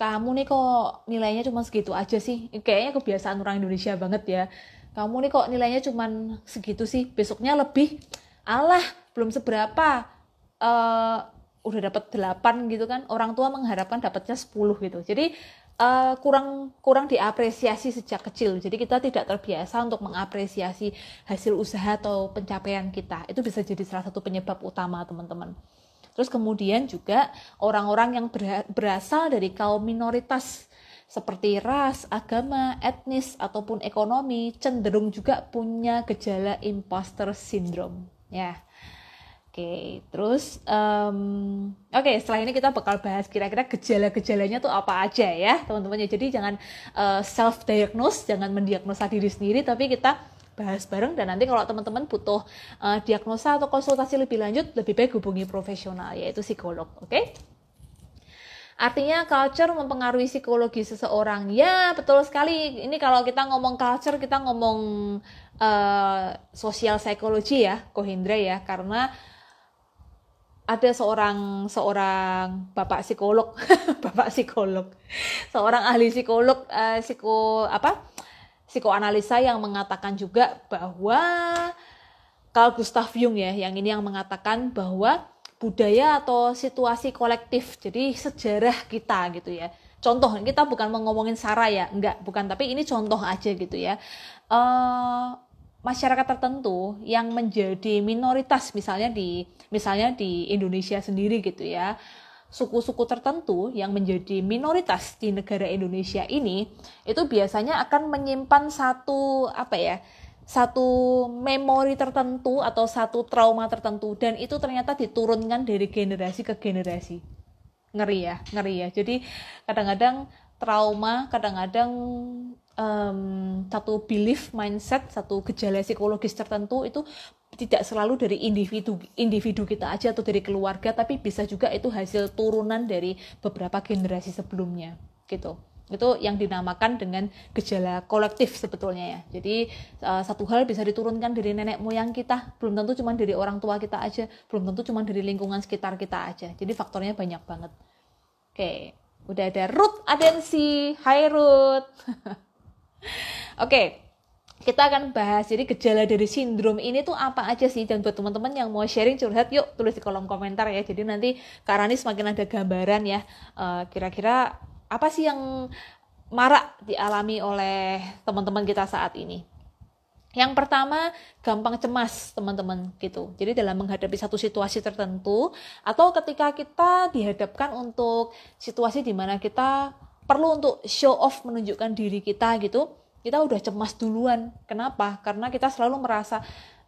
kamu nih kok nilainya cuma segitu aja sih kayaknya kebiasaan orang Indonesia banget ya kamu nih kok nilainya cuma segitu sih besoknya lebih Allah belum seberapa uh, udah dapat 8 gitu kan orang tua mengharapkan dapatnya 10 gitu jadi uh, kurang kurang diapresiasi sejak kecil jadi kita tidak terbiasa untuk mengapresiasi hasil usaha atau pencapaian kita itu bisa jadi salah satu penyebab utama teman-teman terus kemudian juga orang-orang yang berasal dari kaum minoritas seperti ras, agama, etnis, ataupun ekonomi cenderung juga punya gejala imposter syndrome ya oke okay, terus um, oke okay, setelah ini kita bakal bahas kira-kira gejala-gejalanya tuh apa aja ya teman-teman ya, jadi jangan uh, eh, self diagnose jangan mendiagnosa diri sendiri tapi kita bahas bareng dan nanti kalau teman-teman butuh uh, diagnosa atau konsultasi lebih lanjut lebih baik hubungi profesional yaitu psikolog oke okay? Artinya culture mempengaruhi psikologi seseorang. Ya, betul sekali. Ini kalau kita ngomong culture, kita ngomong uh, eh, sosial psikologi ya, Kohindra ya, karena ada seorang seorang bapak psikolog, bapak psikolog, seorang ahli psikolog uh, psiko apa? psikoanalisa yang mengatakan juga bahwa Carl Gustav Jung ya, yang ini yang mengatakan bahwa budaya atau situasi kolektif jadi sejarah kita gitu ya contoh kita bukan mengomongin sara ya enggak bukan tapi ini contoh aja gitu ya uh, masyarakat tertentu yang menjadi minoritas misalnya di misalnya di Indonesia sendiri gitu ya suku-suku tertentu yang menjadi minoritas di negara Indonesia ini itu biasanya akan menyimpan satu apa ya satu memori tertentu atau satu trauma tertentu dan itu ternyata diturunkan dari generasi ke generasi ngeri ya ngeri ya jadi kadang-kadang trauma kadang-kadang um, satu belief mindset satu gejala psikologis tertentu itu tidak selalu dari individu individu kita aja atau dari keluarga tapi bisa juga itu hasil turunan dari beberapa generasi sebelumnya gitu itu yang dinamakan dengan gejala kolektif sebetulnya ya. Jadi eh, satu hal bisa diturunkan dari nenek moyang kita, belum tentu cuma dari orang tua kita aja, belum tentu cuma dari lingkungan sekitar kita aja. Jadi faktornya banyak banget. Oke, udah ada root, Adensi. Hai root. Oke, kita akan bahas jadi gejala dari sindrom ini tuh apa aja sih dan buat teman-teman yang mau sharing curhat yuk tulis di kolom komentar ya jadi nanti Karani semakin ada gambaran ya eh, kira-kira apa sih yang marak dialami oleh teman-teman kita saat ini? Yang pertama, gampang cemas, teman-teman, gitu. Jadi dalam menghadapi satu situasi tertentu atau ketika kita dihadapkan untuk situasi di mana kita perlu untuk show off menunjukkan diri kita gitu, kita udah cemas duluan. Kenapa? Karena kita selalu merasa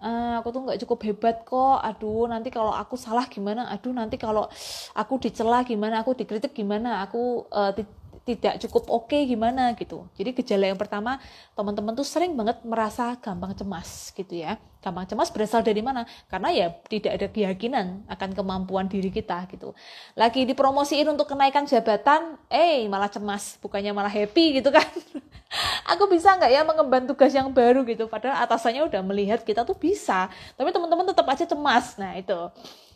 ah, aku tuh nggak cukup hebat kok aduh nanti kalau aku salah gimana aduh nanti kalau aku dicela gimana aku dikritik gimana aku uh, tidak cukup oke okay, gimana gitu. Jadi gejala yang pertama teman-teman tuh sering banget merasa gampang cemas gitu ya. Gampang cemas berasal dari mana? Karena ya tidak ada keyakinan akan kemampuan diri kita gitu. Lagi dipromosiin untuk kenaikan jabatan, eh malah cemas, bukannya malah happy gitu kan. Aku bisa nggak ya mengemban tugas yang baru gitu. Padahal atasannya udah melihat kita tuh bisa, tapi teman-teman tetap aja cemas. Nah itu.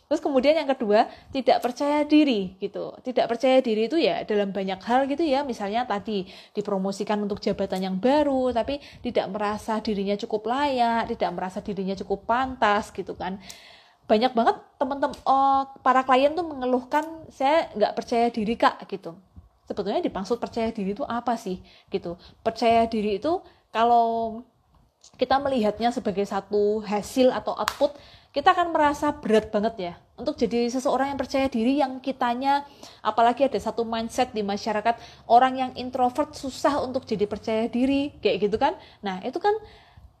Terus kemudian yang kedua, tidak percaya diri gitu. Tidak percaya diri itu ya dalam banyak hal gitu ya. Misalnya tadi dipromosikan untuk jabatan yang baru tapi tidak merasa dirinya cukup layak, tidak merasa dirinya cukup pantas gitu kan. Banyak banget teman-teman oh, para klien tuh mengeluhkan saya nggak percaya diri kak gitu. Sebetulnya dimaksud percaya diri itu apa sih gitu? Percaya diri itu kalau kita melihatnya sebagai satu hasil atau output kita akan merasa berat banget ya untuk jadi seseorang yang percaya diri yang kitanya apalagi ada satu mindset di masyarakat orang yang introvert susah untuk jadi percaya diri kayak gitu kan nah itu kan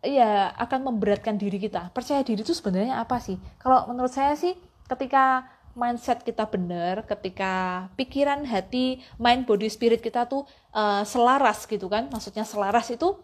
ya akan memberatkan diri kita percaya diri itu sebenarnya apa sih kalau menurut saya sih ketika mindset kita benar ketika pikiran hati mind body spirit kita tuh uh, selaras gitu kan maksudnya selaras itu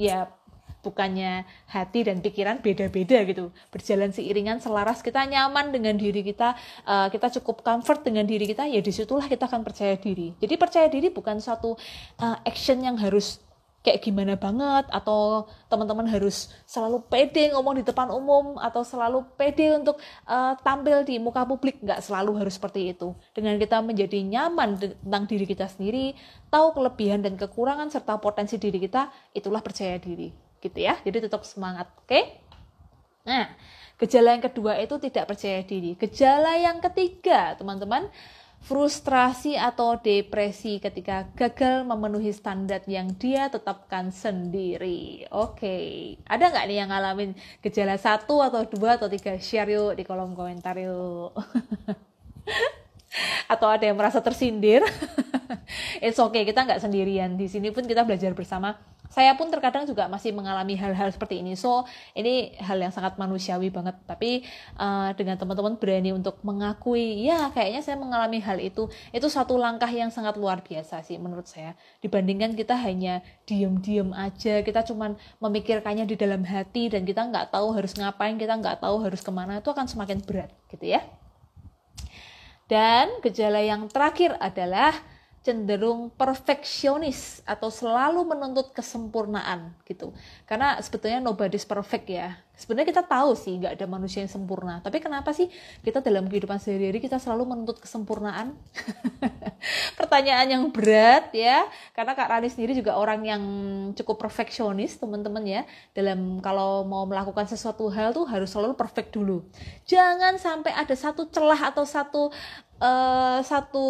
ya bukannya hati dan pikiran beda-beda gitu berjalan seiringan selaras kita nyaman dengan diri kita uh, kita cukup comfort dengan diri kita ya disitulah kita akan percaya diri jadi percaya diri bukan suatu uh, action yang harus kayak gimana banget atau teman-teman harus selalu pede ngomong di depan umum atau selalu pede untuk uh, tampil di muka publik nggak selalu harus seperti itu dengan kita menjadi nyaman tentang diri kita sendiri tahu kelebihan dan kekurangan serta potensi diri kita itulah percaya diri gitu ya. Jadi tetap semangat, oke? Okay? Nah, gejala yang kedua itu tidak percaya diri. Gejala yang ketiga, teman-teman, frustrasi atau depresi ketika gagal memenuhi standar yang dia tetapkan sendiri. Oke, okay. ada nggak nih yang ngalamin gejala satu atau dua atau tiga? Share yuk di kolom komentar yuk. atau ada yang merasa tersindir, it's okay kita nggak sendirian. Di sini pun kita belajar bersama. Saya pun terkadang juga masih mengalami hal-hal seperti ini. So ini hal yang sangat manusiawi banget. Tapi uh, dengan teman-teman berani untuk mengakui, ya kayaknya saya mengalami hal itu. Itu satu langkah yang sangat luar biasa sih menurut saya. Dibandingkan kita hanya diem-diem aja, kita cuman memikirkannya di dalam hati dan kita nggak tahu harus ngapain, kita nggak tahu harus kemana. Itu akan semakin berat gitu ya. Dan gejala yang terakhir adalah cenderung perfeksionis atau selalu menuntut kesempurnaan gitu. Karena sebetulnya nobody's perfect ya. Sebenarnya kita tahu sih nggak ada manusia yang sempurna. Tapi kenapa sih kita dalam kehidupan sehari-hari kita selalu menuntut kesempurnaan? Pertanyaan yang berat ya. Karena Kak Rani sendiri juga orang yang cukup perfeksionis teman-teman ya. Dalam kalau mau melakukan sesuatu hal tuh harus selalu perfect dulu. Jangan sampai ada satu celah atau satu Eh, satu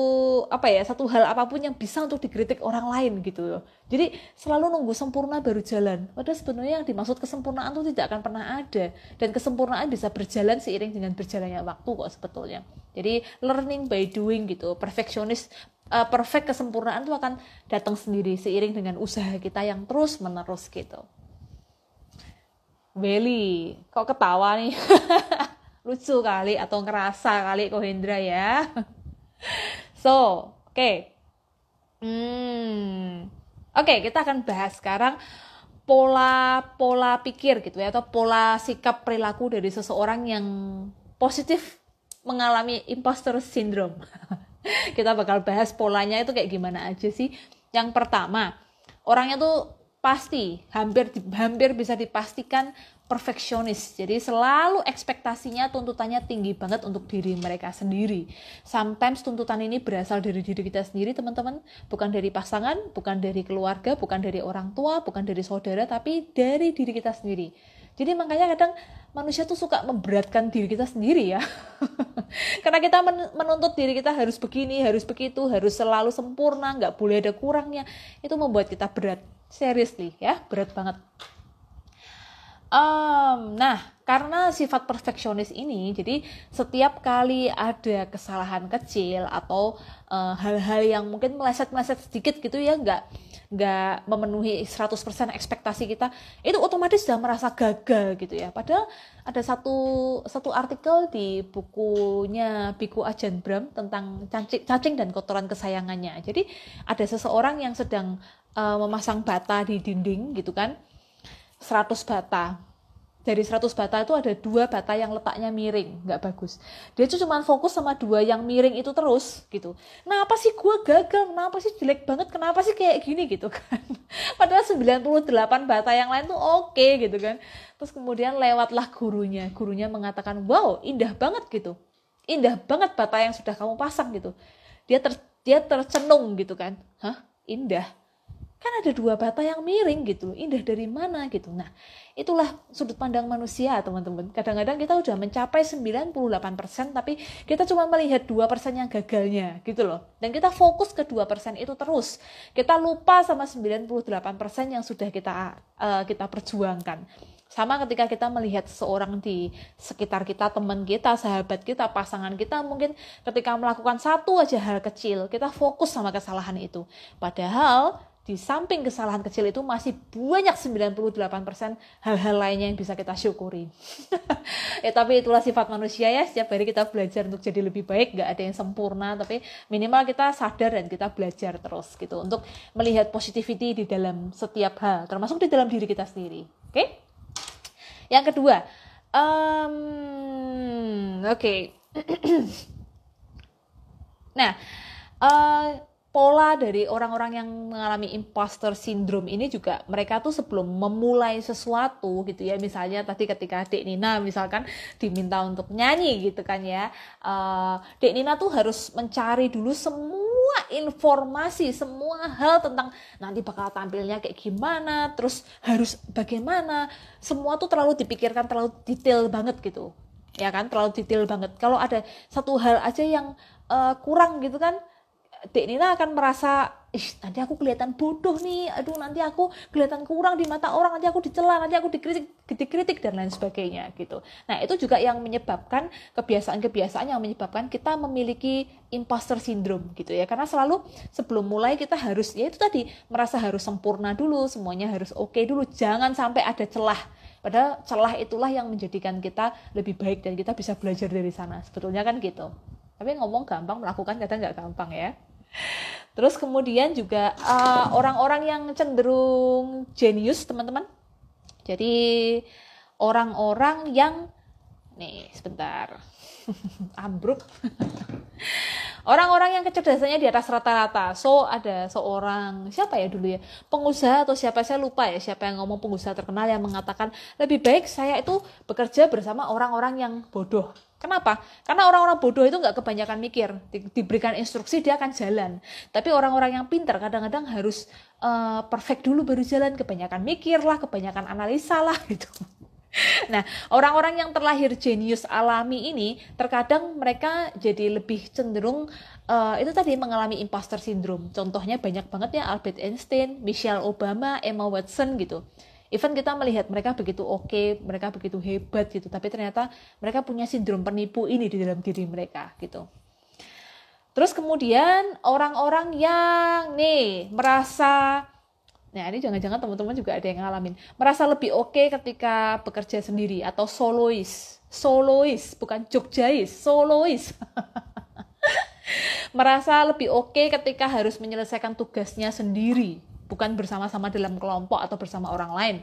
apa ya satu hal apapun yang bisa untuk dikritik orang lain gitu loh jadi selalu nunggu sempurna baru jalan padahal sebenarnya yang dimaksud kesempurnaan itu tidak akan pernah ada dan kesempurnaan bisa berjalan seiring dengan berjalannya waktu kok sebetulnya jadi learning by doing gitu perfeksionis uh, perfect kesempurnaan itu akan datang sendiri seiring dengan usaha kita yang terus menerus gitu Beli, kok ketawa nih? lucu kali atau ngerasa kali Hendra ya so oke okay. hmm oke okay, kita akan bahas sekarang pola pola pikir gitu ya atau pola sikap perilaku dari seseorang yang positif mengalami imposter syndrome kita bakal bahas polanya itu kayak gimana aja sih yang pertama orangnya tuh pasti hampir hampir bisa dipastikan perfeksionis. Jadi selalu ekspektasinya, tuntutannya tinggi banget untuk diri mereka sendiri. Sometimes tuntutan ini berasal dari diri kita sendiri, teman-teman, bukan dari pasangan, bukan dari keluarga, bukan dari orang tua, bukan dari saudara, tapi dari diri kita sendiri. Jadi makanya kadang manusia tuh suka memberatkan diri kita sendiri ya. Karena kita menuntut diri kita harus begini, harus begitu, harus selalu sempurna, nggak boleh ada kurangnya. Itu membuat kita berat. Seriously ya, berat banget. Um, nah, karena sifat perfeksionis ini, jadi setiap kali ada kesalahan kecil atau eh, hal-hal uh, yang mungkin meleset-meleset sedikit gitu ya, nggak nggak memenuhi 100% ekspektasi kita, itu otomatis sudah merasa gagal gitu ya. Padahal ada satu satu artikel di bukunya Biku Ajan Bram tentang cacing, cacing dan kotoran kesayangannya. Jadi ada seseorang yang sedang uh, memasang bata di dinding gitu kan 100 bata dari 100 bata itu ada dua bata yang letaknya miring, nggak bagus. Dia tuh cuma fokus sama dua yang miring itu terus gitu. Kenapa sih gue gagal? Kenapa sih jelek banget? Kenapa sih kayak gini gitu kan? Padahal 98 bata yang lain tuh oke okay, gitu kan. Terus kemudian lewatlah gurunya. Gurunya mengatakan, wow indah banget gitu. Indah banget bata yang sudah kamu pasang gitu. Dia ter, dia tercenung gitu kan. Hah? Indah? kan ada dua bata yang miring gitu indah dari mana gitu nah itulah sudut pandang manusia teman-teman kadang-kadang kita udah mencapai 98% tapi kita cuma melihat dua persen yang gagalnya gitu loh dan kita fokus ke dua persen itu terus kita lupa sama 98% yang sudah kita uh, kita perjuangkan sama ketika kita melihat seorang di sekitar kita, teman kita, sahabat kita, pasangan kita, mungkin ketika melakukan satu aja hal kecil, kita fokus sama kesalahan itu. Padahal di samping kesalahan kecil itu masih banyak 98% hal-hal lainnya yang bisa kita syukuri. ya tapi itulah sifat manusia ya, setiap hari kita belajar untuk jadi lebih baik, nggak ada yang sempurna, tapi minimal kita sadar dan kita belajar terus gitu untuk melihat positivity di dalam setiap hal, termasuk di dalam diri kita sendiri. Oke? Okay? Yang kedua, um, oke. Okay. nah, uh, pola dari orang-orang yang mengalami imposter syndrome ini juga mereka tuh sebelum memulai sesuatu gitu ya misalnya tadi ketika Dek Nina misalkan diminta untuk nyanyi gitu kan ya uh, Dek Nina tuh harus mencari dulu semua informasi semua hal tentang nanti bakal tampilnya kayak gimana terus harus bagaimana semua tuh terlalu dipikirkan terlalu detail banget gitu ya kan terlalu detail banget kalau ada satu hal aja yang uh, kurang gitu kan Dek Nina akan merasa Ih, nanti aku kelihatan bodoh nih aduh nanti aku kelihatan kurang di mata orang nanti aku dicela nanti aku dikritik dikritik dan lain sebagainya gitu nah itu juga yang menyebabkan kebiasaan-kebiasaan yang menyebabkan kita memiliki imposter syndrome gitu ya karena selalu sebelum mulai kita harus ya itu tadi merasa harus sempurna dulu semuanya harus oke okay dulu jangan sampai ada celah padahal celah itulah yang menjadikan kita lebih baik dan kita bisa belajar dari sana sebetulnya kan gitu tapi ngomong gampang melakukan kadang nggak gampang ya Terus kemudian juga eh, orang-orang uh, yang cenderung jenius, teman-teman. Jadi orang-orang yang nih sebentar. Ambruk. Orang-orang yang kecerdasannya di atas rata-rata. So ada seorang siapa ya dulu ya pengusaha atau siapa saya lupa ya siapa yang ngomong pengusaha terkenal yang mengatakan lebih baik saya itu bekerja bersama orang-orang yang bodoh Kenapa? Karena orang-orang bodoh itu nggak kebanyakan mikir, di, diberikan instruksi dia akan jalan. Tapi orang-orang yang pintar kadang-kadang harus uh, perfect dulu baru jalan, kebanyakan mikir lah, kebanyakan analisa lah gitu. Nah, orang-orang yang terlahir jenius alami ini terkadang mereka jadi lebih cenderung uh, itu tadi mengalami imposter syndrome. Contohnya banyak banget ya Albert Einstein, Michelle Obama, Emma Watson gitu even kita melihat mereka begitu oke okay, mereka begitu hebat gitu tapi ternyata mereka punya sindrom penipu ini di dalam diri mereka gitu terus kemudian orang-orang yang nih merasa Nah, ini jangan-jangan teman-teman juga ada yang ngalamin. Merasa lebih oke okay ketika bekerja sendiri atau solois. Solois, bukan jogjais, solois. merasa lebih oke okay ketika harus menyelesaikan tugasnya sendiri bukan bersama-sama dalam kelompok atau bersama orang lain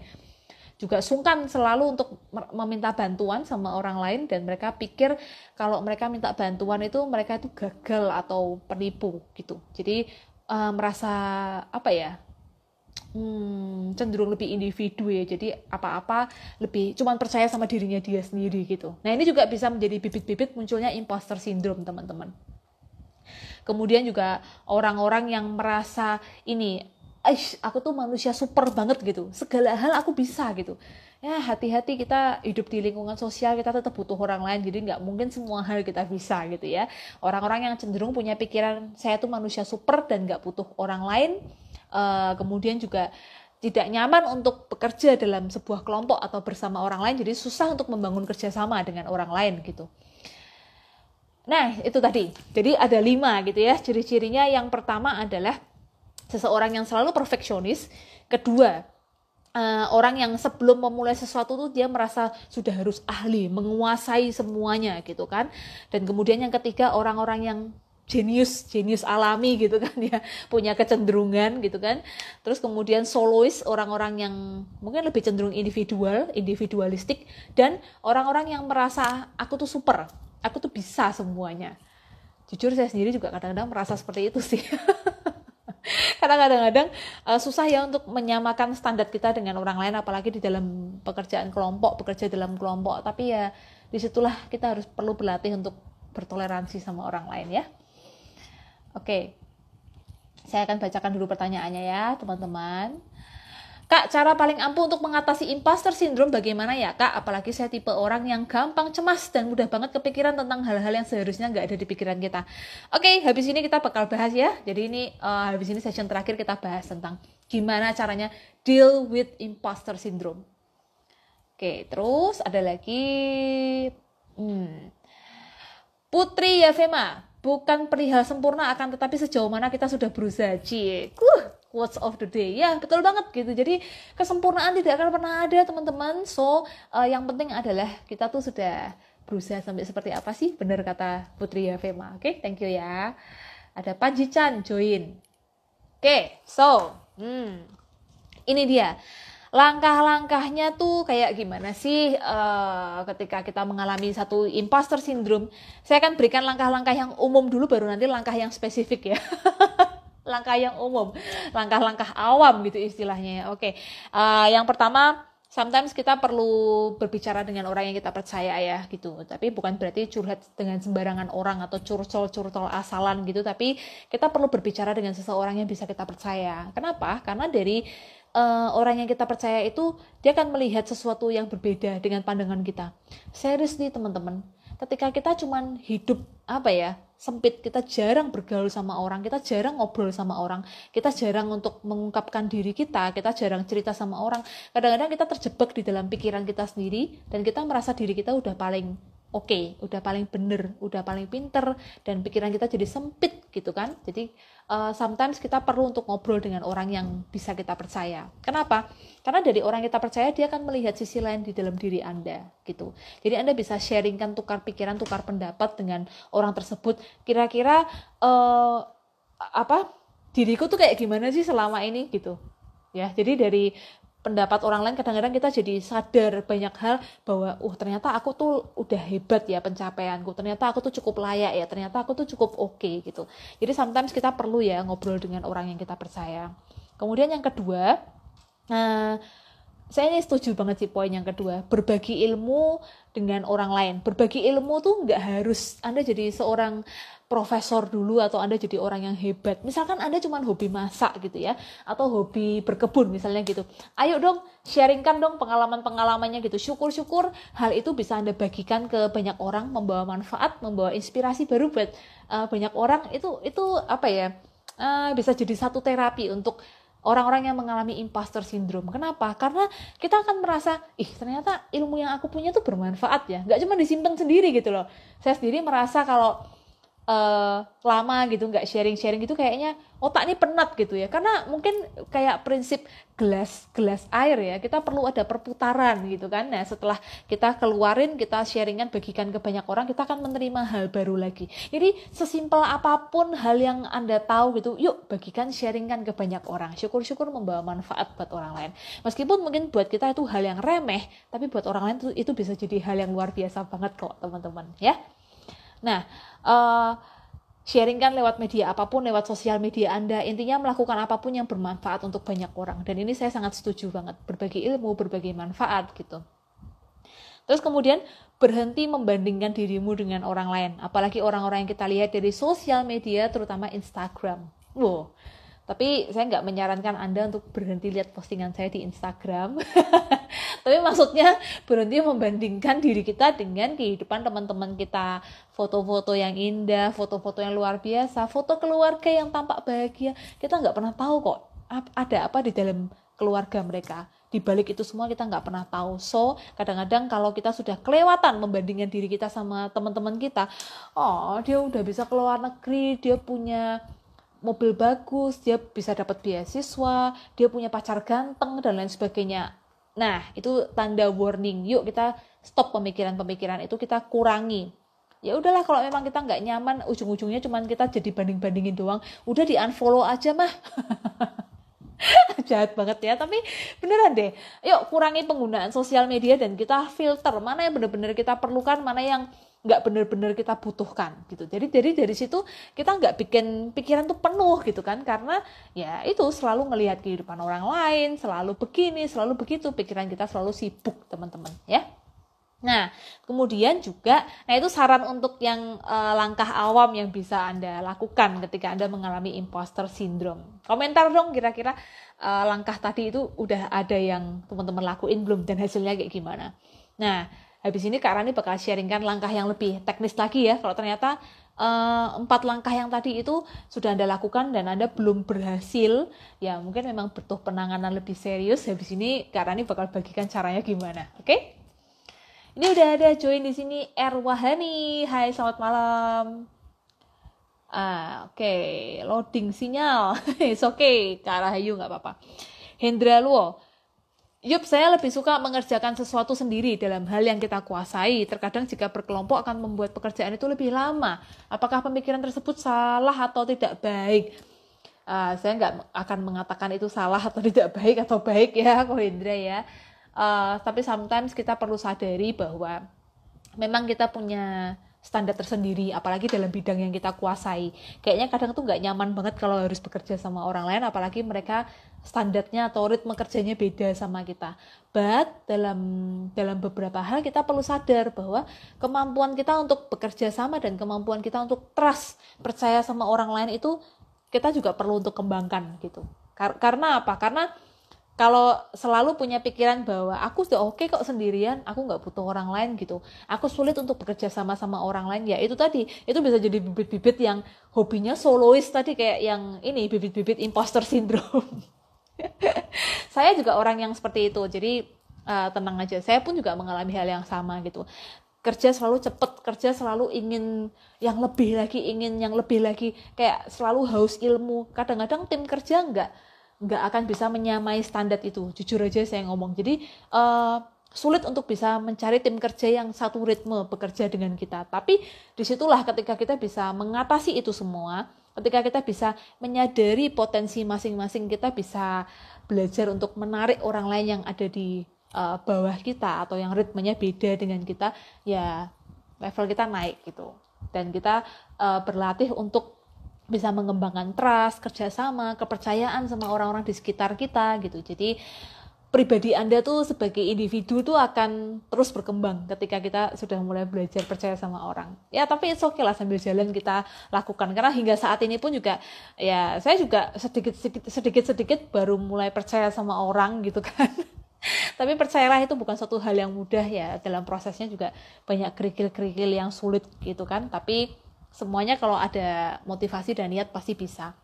juga sungkan selalu untuk meminta bantuan sama orang lain dan mereka pikir kalau mereka minta bantuan itu mereka itu gagal atau penipu gitu jadi uh, merasa apa ya hmm, cenderung lebih individu ya jadi apa-apa lebih cuman percaya sama dirinya dia sendiri gitu nah ini juga bisa menjadi bibit-bibit munculnya imposter syndrome teman-teman kemudian juga orang-orang yang merasa ini Aish, aku tuh manusia super banget gitu. Segala hal aku bisa gitu. Ya hati-hati kita hidup di lingkungan sosial kita tetap butuh orang lain. Jadi nggak mungkin semua hal kita bisa gitu ya. Orang-orang yang cenderung punya pikiran saya tuh manusia super dan nggak butuh orang lain. Uh, kemudian juga tidak nyaman untuk bekerja dalam sebuah kelompok atau bersama orang lain. Jadi susah untuk membangun kerjasama dengan orang lain gitu. Nah, itu tadi. Jadi ada lima gitu ya. Ciri-cirinya yang pertama adalah seseorang yang selalu perfeksionis kedua uh, orang yang sebelum memulai sesuatu tuh dia merasa sudah harus ahli menguasai semuanya gitu kan dan kemudian yang ketiga orang-orang yang jenius jenius alami gitu kan ya punya kecenderungan gitu kan terus kemudian solois orang-orang yang mungkin lebih cenderung individual individualistik dan orang-orang yang merasa aku tuh super aku tuh bisa semuanya jujur saya sendiri juga kadang-kadang merasa seperti itu sih karena kadang-kadang uh, susah ya untuk menyamakan standar kita dengan orang lain apalagi di dalam pekerjaan kelompok bekerja dalam kelompok tapi ya disitulah kita harus perlu berlatih untuk bertoleransi sama orang lain ya oke okay. saya akan bacakan dulu pertanyaannya ya teman-teman Kak, cara paling ampuh untuk mengatasi imposter syndrome bagaimana ya, Kak? Apalagi saya tipe orang yang gampang cemas dan mudah banget kepikiran tentang hal-hal yang seharusnya nggak ada di pikiran kita. Oke, habis ini kita bakal bahas ya. Jadi ini uh, habis ini session terakhir kita bahas tentang gimana caranya deal with imposter syndrome. Oke, terus ada lagi hmm, Putri Yavema, bukan perihal sempurna akan tetapi sejauh mana kita sudah berusaha. Cik. Uh, quotes of the day ya betul banget gitu jadi kesempurnaan tidak akan pernah ada teman-teman so uh, yang penting adalah kita tuh sudah berusaha sampai seperti apa sih benar kata Putri Yavema oke okay, thank you ya ada Panji Chan join oke okay, so hmm, ini dia langkah-langkahnya tuh kayak gimana sih uh, ketika kita mengalami satu imposter syndrome saya akan berikan langkah-langkah yang umum dulu baru nanti langkah yang spesifik ya langkah yang umum, langkah-langkah awam gitu istilahnya. Ya. Oke, okay. uh, eh, yang pertama sometimes kita perlu berbicara dengan orang yang kita percaya ya gitu tapi bukan berarti curhat dengan sembarangan orang atau curcol-curcol asalan gitu tapi kita perlu berbicara dengan seseorang yang bisa kita percaya kenapa karena dari uh, orang yang kita percaya itu dia akan melihat sesuatu yang berbeda dengan pandangan kita serius nih teman-teman ketika kita cuman hidup apa ya sempit kita jarang bergaul sama orang kita jarang ngobrol sama orang kita jarang untuk mengungkapkan diri kita kita jarang cerita sama orang kadang-kadang kita terjebak di dalam pikiran kita sendiri dan kita merasa diri kita udah paling oke, okay, udah paling bener, udah paling pinter, dan pikiran kita jadi sempit gitu kan. Jadi uh, sometimes kita perlu untuk ngobrol dengan orang yang bisa kita percaya. Kenapa? Karena dari orang kita percaya dia akan melihat sisi lain di dalam diri Anda gitu. Jadi Anda bisa sharingkan tukar pikiran, tukar pendapat dengan orang tersebut. Kira-kira uh, apa? Diriku tuh kayak gimana sih selama ini gitu ya jadi dari pendapat orang lain kadang-kadang kita jadi sadar banyak hal bahwa uh ternyata aku tuh udah hebat ya pencapaianku ternyata aku tuh cukup layak ya ternyata aku tuh cukup oke okay, gitu jadi sometimes kita perlu ya ngobrol dengan orang yang kita percaya kemudian yang kedua nah saya ini setuju banget sih poin yang kedua berbagi ilmu dengan orang lain berbagi ilmu tuh nggak harus anda jadi seorang profesor dulu atau Anda jadi orang yang hebat. Misalkan Anda cuma hobi masak gitu ya atau hobi berkebun misalnya gitu. Ayo dong sharingkan dong pengalaman-pengalamannya gitu. Syukur-syukur hal itu bisa Anda bagikan ke banyak orang membawa manfaat, membawa inspirasi baru buat uh, banyak orang. Itu itu apa ya? Uh, bisa jadi satu terapi untuk orang-orang yang mengalami imposter syndrome. Kenapa? Karena kita akan merasa, ih ternyata ilmu yang aku punya itu bermanfaat ya. Gak cuma disimpan sendiri gitu loh. Saya sendiri merasa kalau uh, lama gitu nggak sharing-sharing gitu kayaknya otak ini penat gitu ya karena mungkin kayak prinsip gelas gelas air ya kita perlu ada perputaran gitu kan nah setelah kita keluarin kita sharingan bagikan ke banyak orang kita akan menerima hal baru lagi jadi sesimpel apapun hal yang anda tahu gitu yuk bagikan sharingan ke banyak orang syukur-syukur membawa manfaat buat orang lain meskipun mungkin buat kita itu hal yang remeh tapi buat orang lain itu, itu bisa jadi hal yang luar biasa banget kok teman-teman ya Nah, uh, eh, sharingkan lewat media apapun, lewat sosial media Anda. Intinya melakukan apapun yang bermanfaat untuk banyak orang. Dan ini saya sangat setuju banget. Berbagi ilmu, berbagi manfaat gitu. Terus kemudian berhenti membandingkan dirimu dengan orang lain. Apalagi orang-orang yang kita lihat dari sosial media, terutama Instagram. Wow, tapi saya nggak menyarankan anda untuk berhenti lihat postingan saya di Instagram tapi maksudnya berhenti membandingkan diri kita dengan kehidupan teman-teman kita foto-foto yang indah foto-foto yang luar biasa foto keluarga yang tampak bahagia kita nggak pernah tahu kok ada apa di dalam keluarga mereka di balik itu semua kita nggak pernah tahu so kadang-kadang kalau kita sudah kelewatan membandingkan diri kita sama teman-teman kita oh dia udah bisa keluar negeri dia punya mobil bagus, dia bisa dapat beasiswa, dia punya pacar ganteng dan lain sebagainya. Nah, itu tanda warning. Yuk kita stop pemikiran-pemikiran itu, kita kurangi. Ya udahlah kalau memang kita nggak nyaman, ujung-ujungnya cuman kita jadi banding-bandingin doang. Udah di unfollow aja mah. jahat banget ya tapi beneran deh yuk kurangi penggunaan sosial media dan kita filter mana yang bener-bener kita perlukan mana yang nggak benar-benar kita butuhkan gitu jadi dari dari situ kita nggak bikin pikiran tuh penuh gitu kan karena ya itu selalu ngelihat kehidupan orang lain selalu begini selalu begitu pikiran kita selalu sibuk teman-teman ya Nah, kemudian juga, nah itu saran untuk yang eh, langkah awam yang bisa Anda lakukan ketika Anda mengalami imposter syndrome. Komentar dong kira-kira eh, langkah tadi itu udah ada yang teman-teman lakuin belum dan hasilnya kayak gimana. Nah, habis ini Kak Rani bakal sharingkan langkah yang lebih teknis lagi ya kalau ternyata uh, empat langkah yang tadi itu sudah Anda lakukan dan Anda belum berhasil, ya mungkin memang butuh penanganan lebih serius. Habis ini Kak Rani bakal bagikan caranya gimana, oke? Okay? Ini udah ada join di sini Erwahani Hai, selamat malam. Ah, oke, okay. loading sinyal. Oke, okay. Kak Rahayu nggak apa-apa. Hendra Luo, Yup, saya lebih suka mengerjakan sesuatu sendiri dalam hal yang kita kuasai. Terkadang jika berkelompok akan membuat pekerjaan itu lebih lama. Apakah pemikiran tersebut salah atau tidak baik? Uh, saya nggak akan mengatakan itu salah atau tidak baik atau baik ya, Kohendra ya. Uh, tapi sometimes kita perlu sadari bahwa memang kita punya standar tersendiri apalagi dalam bidang yang kita kuasai kayaknya kadang tuh nggak nyaman banget kalau harus bekerja sama orang lain apalagi mereka standarnya atau ritme kerjanya beda sama kita but dalam dalam beberapa hal kita perlu sadar bahwa kemampuan kita untuk bekerja sama dan kemampuan kita untuk trust percaya sama orang lain itu kita juga perlu untuk kembangkan gitu Kar karena apa karena kalau selalu punya pikiran bahwa aku sudah oke okay kok sendirian, aku nggak butuh orang lain gitu. Aku sulit untuk bekerja sama sama orang lain. Ya itu tadi, itu bisa jadi bibit-bibit yang hobinya solois tadi kayak yang ini bibit-bibit imposter syndrome. saya juga orang yang seperti itu. Jadi uh, tenang aja. Saya pun juga mengalami hal yang sama gitu. Kerja selalu cepat, kerja selalu ingin yang lebih lagi, ingin yang lebih lagi. Kayak selalu haus ilmu. Kadang-kadang tim kerja nggak nggak akan bisa menyamai standar itu jujur aja saya ngomong jadi uh, sulit untuk bisa mencari tim kerja yang satu ritme bekerja dengan kita tapi disitulah ketika kita bisa mengatasi itu semua ketika kita bisa menyadari potensi masing-masing kita bisa belajar untuk menarik orang lain yang ada di uh, bawah kita atau yang ritmenya beda dengan kita ya level kita naik gitu dan kita uh, berlatih untuk bisa mengembangkan trust, kerjasama, kepercayaan sama orang-orang di sekitar kita gitu. Jadi pribadi Anda tuh sebagai individu tuh akan terus berkembang ketika kita sudah mulai belajar percaya sama orang. Ya tapi it's okay lah sambil jalan kita lakukan karena hingga saat ini pun juga ya saya juga sedikit sedikit sedikit, sedikit baru mulai percaya sama orang gitu kan. Tapi percayalah itu bukan suatu hal yang mudah ya dalam prosesnya juga banyak kerikil-kerikil yang sulit gitu kan. Tapi semuanya kalau ada motivasi dan niat pasti bisa.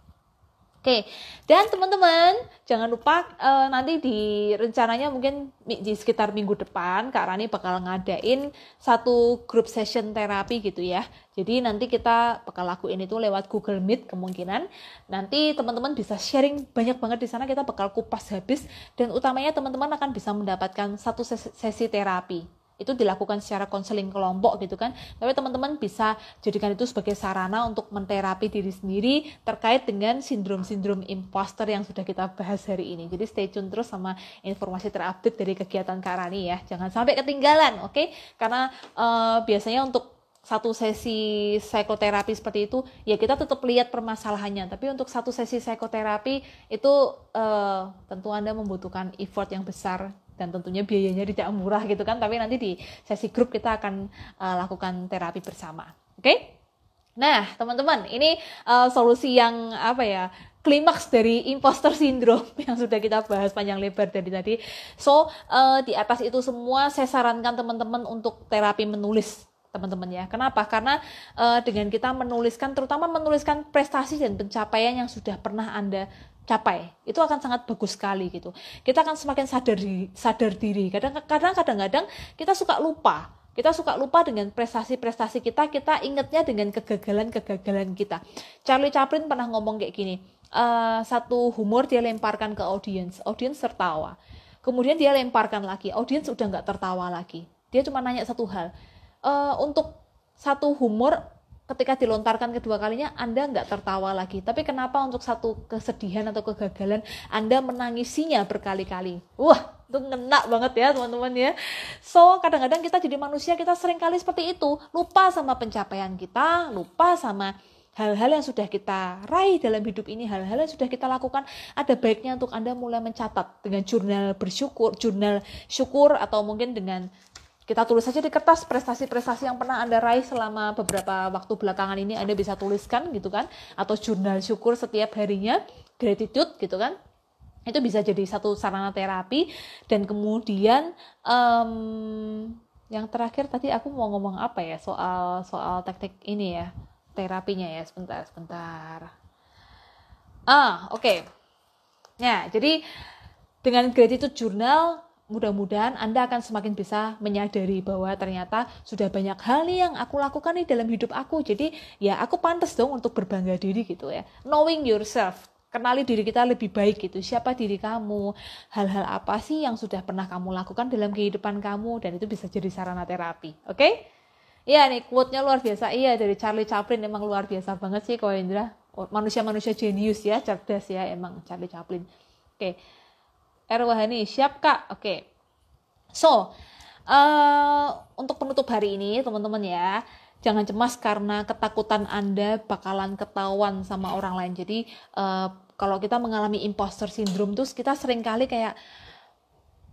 Oke, dan teman-teman jangan lupa uh, nanti di rencananya mungkin di sekitar minggu depan Kak Rani bakal ngadain satu grup session terapi gitu ya. Jadi nanti kita bakal lakuin itu lewat Google Meet kemungkinan. Nanti teman-teman bisa sharing banyak banget di sana kita bakal kupas habis dan utamanya teman-teman akan bisa mendapatkan satu sesi terapi itu dilakukan secara konseling kelompok gitu kan tapi teman-teman bisa jadikan itu sebagai sarana untuk menterapi diri sendiri terkait dengan sindrom-sindrom imposter yang sudah kita bahas hari ini jadi stay tune terus sama informasi terupdate dari kegiatan Karani ya jangan sampai ketinggalan oke okay? karena uh, biasanya untuk satu sesi psikoterapi seperti itu ya kita tetap lihat permasalahannya tapi untuk satu sesi psikoterapi itu uh, tentu anda membutuhkan effort yang besar dan tentunya biayanya tidak murah gitu kan tapi nanti di sesi grup kita akan uh, lakukan terapi bersama oke okay? nah teman-teman ini uh, solusi yang apa ya klimaks dari imposter syndrome yang sudah kita bahas panjang lebar dari tadi. So, uh, di atas itu semua saya sarankan teman-teman untuk terapi menulis teman-teman ya. Kenapa? Karena uh, dengan kita menuliskan, terutama menuliskan prestasi dan pencapaian yang sudah pernah Anda capai itu akan sangat bagus sekali gitu kita akan semakin sadar diri, sadar diri kadang kadang kadang-kadang kita suka lupa kita suka lupa dengan prestasi-prestasi kita kita ingatnya dengan kegagalan-kegagalan kita Charlie Chaplin pernah ngomong kayak gini e, satu humor dia lemparkan ke audiens audiens tertawa kemudian dia lemparkan lagi audiens udah nggak tertawa lagi dia cuma nanya satu hal e, untuk satu humor ketika dilontarkan kedua kalinya Anda nggak tertawa lagi. Tapi kenapa untuk satu kesedihan atau kegagalan Anda menangisinya berkali-kali? Wah, itu ngena banget ya teman-teman ya. So, kadang-kadang kita jadi manusia kita sering kali seperti itu. Lupa sama pencapaian kita, lupa sama hal-hal yang sudah kita raih dalam hidup ini, hal-hal yang sudah kita lakukan, ada baiknya untuk Anda mulai mencatat dengan jurnal bersyukur, jurnal syukur atau mungkin dengan kita tulis saja di kertas prestasi-prestasi yang pernah Anda raih selama beberapa waktu belakangan ini Anda bisa tuliskan gitu kan atau jurnal syukur setiap harinya gratitude gitu kan itu bisa jadi satu sarana terapi dan kemudian um, yang terakhir tadi aku mau ngomong apa ya soal soal teknik ini ya terapinya ya sebentar sebentar ah oke okay. Ya, nah jadi dengan gratitude journal mudah-mudahan Anda akan semakin bisa menyadari bahwa ternyata sudah banyak hal nih yang aku lakukan nih dalam hidup aku. Jadi ya aku pantas dong untuk berbangga diri gitu ya. Knowing yourself, kenali diri kita lebih baik gitu. Siapa diri kamu? Hal-hal apa sih yang sudah pernah kamu lakukan dalam kehidupan kamu dan itu bisa jadi sarana terapi. Oke? Okay? Ya nih, quote-nya luar biasa. Iya, dari Charlie Chaplin emang luar biasa banget sih, Ko Indra. Manusia-manusia jenius ya, cerdas ya, emang Charlie Chaplin. Oke, okay. Erwahani siap kak oke okay. so uh, untuk penutup hari ini teman-teman ya jangan cemas karena ketakutan anda bakalan ketahuan sama orang lain jadi uh, kalau kita mengalami imposter syndrome terus kita sering kali kayak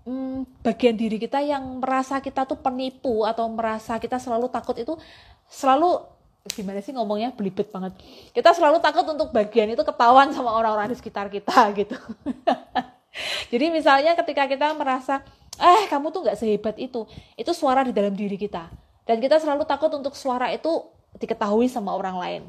hmm, bagian diri kita yang merasa kita tuh penipu atau merasa kita selalu takut itu selalu gimana sih ngomongnya belibet banget kita selalu takut untuk bagian itu ketahuan sama orang-orang di sekitar kita gitu jadi misalnya ketika kita merasa, eh kamu tuh nggak sehebat itu, itu suara di dalam diri kita. Dan kita selalu takut untuk suara itu diketahui sama orang lain.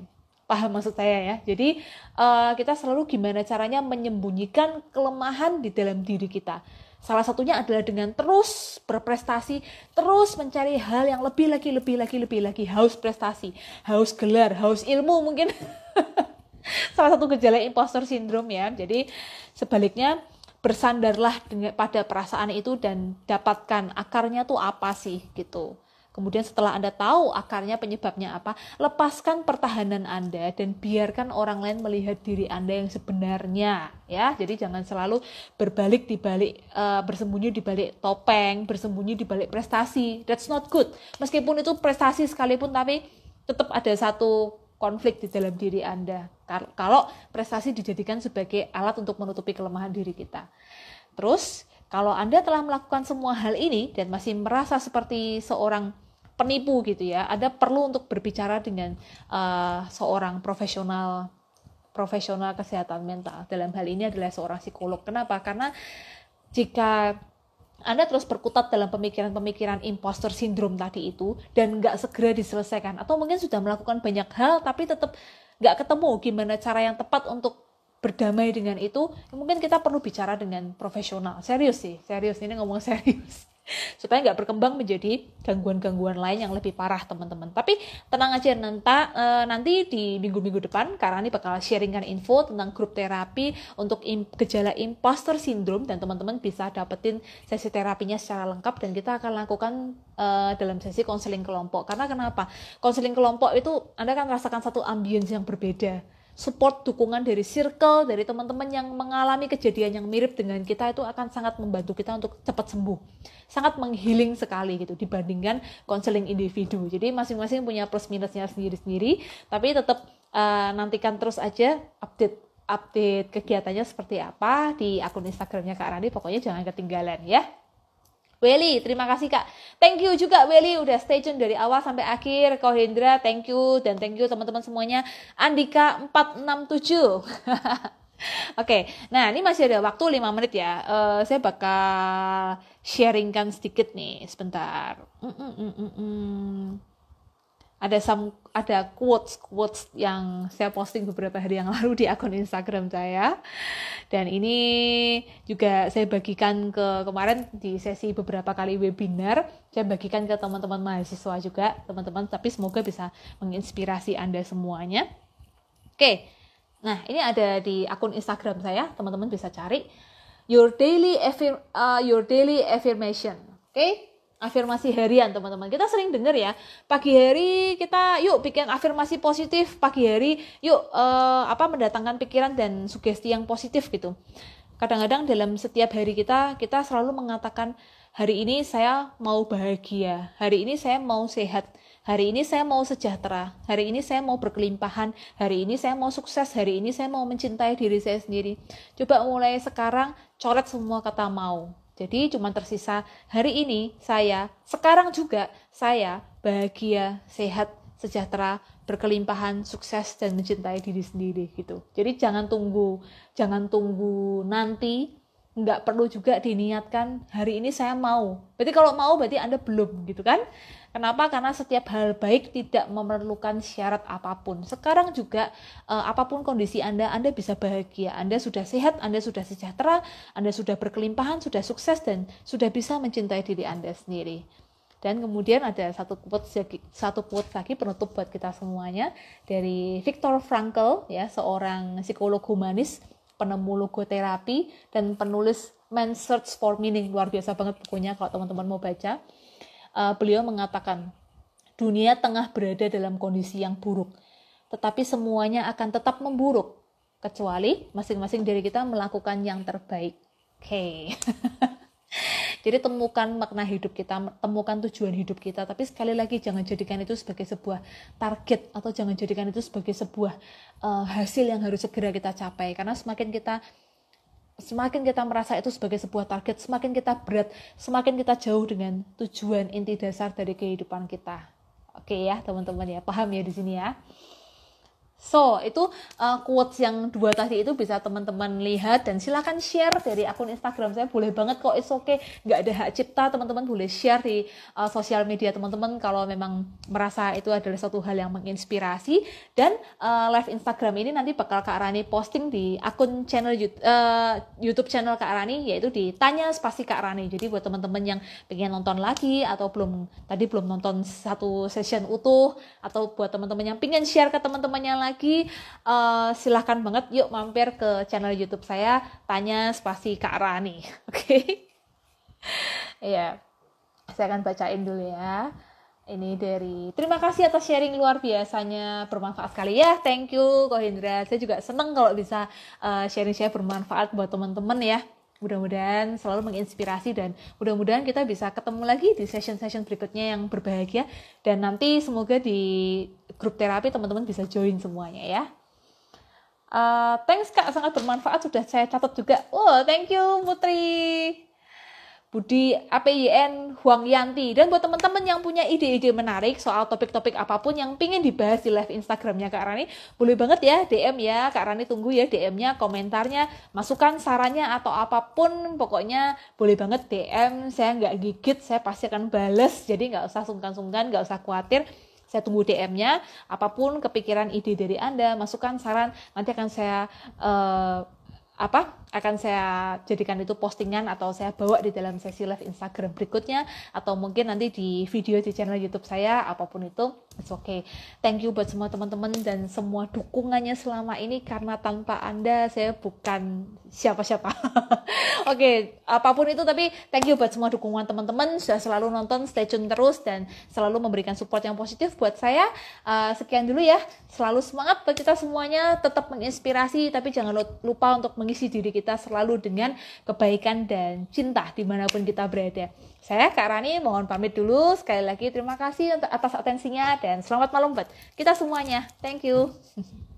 Paham maksud saya ya? Jadi uh, kita selalu gimana caranya menyembunyikan kelemahan di dalam diri kita. Salah satunya adalah dengan terus berprestasi, terus mencari hal yang lebih lagi, lebih lagi, lebih lagi, haus prestasi, haus gelar, haus ilmu mungkin. salah satu gejala imposter syndrome ya. Jadi sebaliknya bersandarlah dengan, pada perasaan itu dan dapatkan akarnya tuh apa sih gitu. Kemudian setelah Anda tahu akarnya penyebabnya apa, lepaskan pertahanan Anda dan biarkan orang lain melihat diri Anda yang sebenarnya ya. Jadi jangan selalu berbalik di balik uh, bersembunyi di balik topeng, bersembunyi di balik prestasi. That's not good. Meskipun itu prestasi sekalipun tapi tetap ada satu konflik di dalam diri Anda. Kalau prestasi dijadikan sebagai alat untuk menutupi kelemahan diri kita. Terus, kalau Anda telah melakukan semua hal ini dan masih merasa seperti seorang penipu gitu ya, Anda perlu untuk berbicara dengan uh, seorang profesional profesional kesehatan mental. Dalam hal ini adalah seorang psikolog. Kenapa? Karena jika anda terus berkutat dalam pemikiran-pemikiran imposter syndrome tadi itu dan nggak segera diselesaikan atau mungkin sudah melakukan banyak hal tapi tetap nggak ketemu gimana cara yang tepat untuk berdamai dengan itu mungkin kita perlu bicara dengan profesional serius sih serius ini ngomong serius supaya nggak berkembang menjadi gangguan-gangguan lain yang lebih parah teman-teman. Tapi tenang aja nanti eh, nanti di minggu-minggu depan karena ini bakal sharingkan info tentang grup terapi untuk gejala imposter syndrome dan teman-teman bisa dapetin sesi terapinya secara lengkap dan kita akan lakukan uh, dalam sesi konseling kelompok. Karena kenapa? Konseling kelompok itu Anda akan merasakan satu ambience yang berbeda support dukungan dari circle, dari teman-teman yang mengalami kejadian yang mirip dengan kita itu akan sangat membantu kita untuk cepat sembuh. Sangat menghealing sekali gitu dibandingkan konseling individu. Jadi masing-masing punya plus minusnya sendiri-sendiri, tapi tetap uh, nantikan terus aja update update kegiatannya seperti apa di akun Instagramnya Kak Rani. Pokoknya jangan ketinggalan ya. Weli, terima kasih Kak. Thank you juga Weli udah stay tune dari awal sampai akhir. Kau Hendra, thank you dan thank you teman-teman semuanya. Andika 467. Oke, okay. nah ini masih ada waktu 5 menit ya. Uh, saya bakal sharingkan sedikit nih, sebentar. Mm -mm -mm -mm ada some ada quotes quotes yang saya posting beberapa hari yang lalu di akun Instagram saya dan ini juga saya bagikan ke kemarin di sesi beberapa kali webinar saya bagikan ke teman-teman mahasiswa juga teman-teman tapi semoga bisa menginspirasi anda semuanya oke nah ini ada di akun Instagram saya teman-teman bisa cari your daily affir uh, your daily affirmation oke okay? afirmasi harian teman-teman kita sering dengar ya pagi hari kita yuk bikin afirmasi positif pagi hari yuk uh, apa mendatangkan pikiran dan sugesti yang positif gitu kadang-kadang dalam setiap hari kita kita selalu mengatakan hari ini saya mau bahagia hari ini saya mau sehat hari ini saya mau sejahtera, hari ini saya mau berkelimpahan, hari ini saya mau sukses, hari ini saya mau mencintai diri saya sendiri. Coba mulai sekarang coret semua kata mau. Jadi cuma tersisa hari ini saya, sekarang juga saya bahagia, sehat, sejahtera, berkelimpahan, sukses dan mencintai diri sendiri gitu. Jadi jangan tunggu, jangan tunggu nanti nggak perlu juga diniatkan hari ini saya mau. Berarti kalau mau berarti Anda belum gitu kan? Kenapa? Karena setiap hal baik tidak memerlukan syarat apapun. Sekarang juga eh, apapun kondisi Anda, Anda bisa bahagia. Anda sudah sehat, Anda sudah sejahtera, Anda sudah berkelimpahan, sudah sukses dan sudah bisa mencintai diri Anda sendiri. Dan kemudian ada satu quote lagi, satu quote lagi penutup buat kita semuanya dari Viktor Frankl ya, seorang psikolog humanis penemu logoterapi dan penulis Man Search for Meaning luar biasa banget bukunya kalau teman-teman mau baca uh, beliau mengatakan dunia tengah berada dalam kondisi yang buruk tetapi semuanya akan tetap memburuk kecuali masing-masing dari kita melakukan yang terbaik oke okay. Jadi temukan makna hidup kita, temukan tujuan hidup kita. Tapi sekali lagi jangan jadikan itu sebagai sebuah target atau jangan jadikan itu sebagai sebuah uh, hasil yang harus segera kita capai. Karena semakin kita semakin kita merasa itu sebagai sebuah target, semakin kita berat, semakin kita jauh dengan tujuan inti dasar dari kehidupan kita. Oke ya, teman-teman ya, paham ya di sini ya. So, itu uh, quotes yang dua tadi itu bisa teman-teman lihat dan silahkan share dari akun Instagram saya. Boleh banget kok, it's okay. Nggak ada hak cipta, teman-teman boleh share di uh, eh, sosial media teman-teman kalau memang merasa itu adalah satu hal yang menginspirasi. Dan uh, live Instagram ini nanti bakal Kak Rani posting di akun channel uh, YouTube channel Kak Rani, yaitu di Tanya Spasi Kak Rani. Jadi buat teman-teman yang pengen nonton lagi atau belum tadi belum nonton satu session utuh atau buat teman-teman yang pengen share ke teman-temannya lagi lagi, uh, silahkan banget yuk mampir ke channel YouTube saya, tanya spasi Kak Rani. Oke? Okay? Iya. Saya akan bacain dulu ya. Ini dari, terima kasih atas sharing luar biasanya, bermanfaat sekali ya. Thank you, Kohindra. Saya juga seneng kalau bisa uh, eh, sharing saya bermanfaat buat teman-teman ya. Mudah-mudahan selalu menginspirasi dan mudah-mudahan kita bisa ketemu lagi di session-session berikutnya yang berbahagia dan nanti semoga di grup terapi teman-teman bisa join semuanya ya. Uh, thanks kak sangat bermanfaat sudah saya catat juga. Oh thank you Putri. Budi APIN Huang Yanti. Dan buat teman-teman yang punya ide-ide menarik soal topik-topik apapun yang pingin dibahas di live Instagramnya Kak Rani, boleh banget ya DM ya. Kak Rani tunggu ya DM-nya, komentarnya, masukan sarannya atau apapun. Pokoknya boleh banget DM, saya nggak gigit, saya pasti akan bales. Jadi nggak usah sungkan-sungkan, nggak usah khawatir. Saya tunggu DM-nya, apapun kepikiran ide dari Anda, masukan saran, nanti akan saya uh, apa akan saya jadikan itu postingan atau saya bawa di dalam sesi live Instagram berikutnya atau mungkin nanti di video di channel YouTube saya apapun itu It's okay. Thank you buat semua teman-teman dan semua dukungannya selama ini karena tanpa Anda saya bukan siapa-siapa. Oke, okay, apapun itu tapi thank you buat semua dukungan teman-teman sudah selalu nonton, stay tune terus dan selalu memberikan support yang positif buat saya. Uh, sekian dulu ya. Selalu semangat buat kita semuanya, tetap menginspirasi tapi jangan lupa untuk mengisi diri kita selalu dengan kebaikan dan cinta dimanapun kita berada. Saya Kak Rani mohon pamit dulu. Sekali lagi terima kasih untuk atas atensinya dan selamat malam buat kita semuanya. Thank you.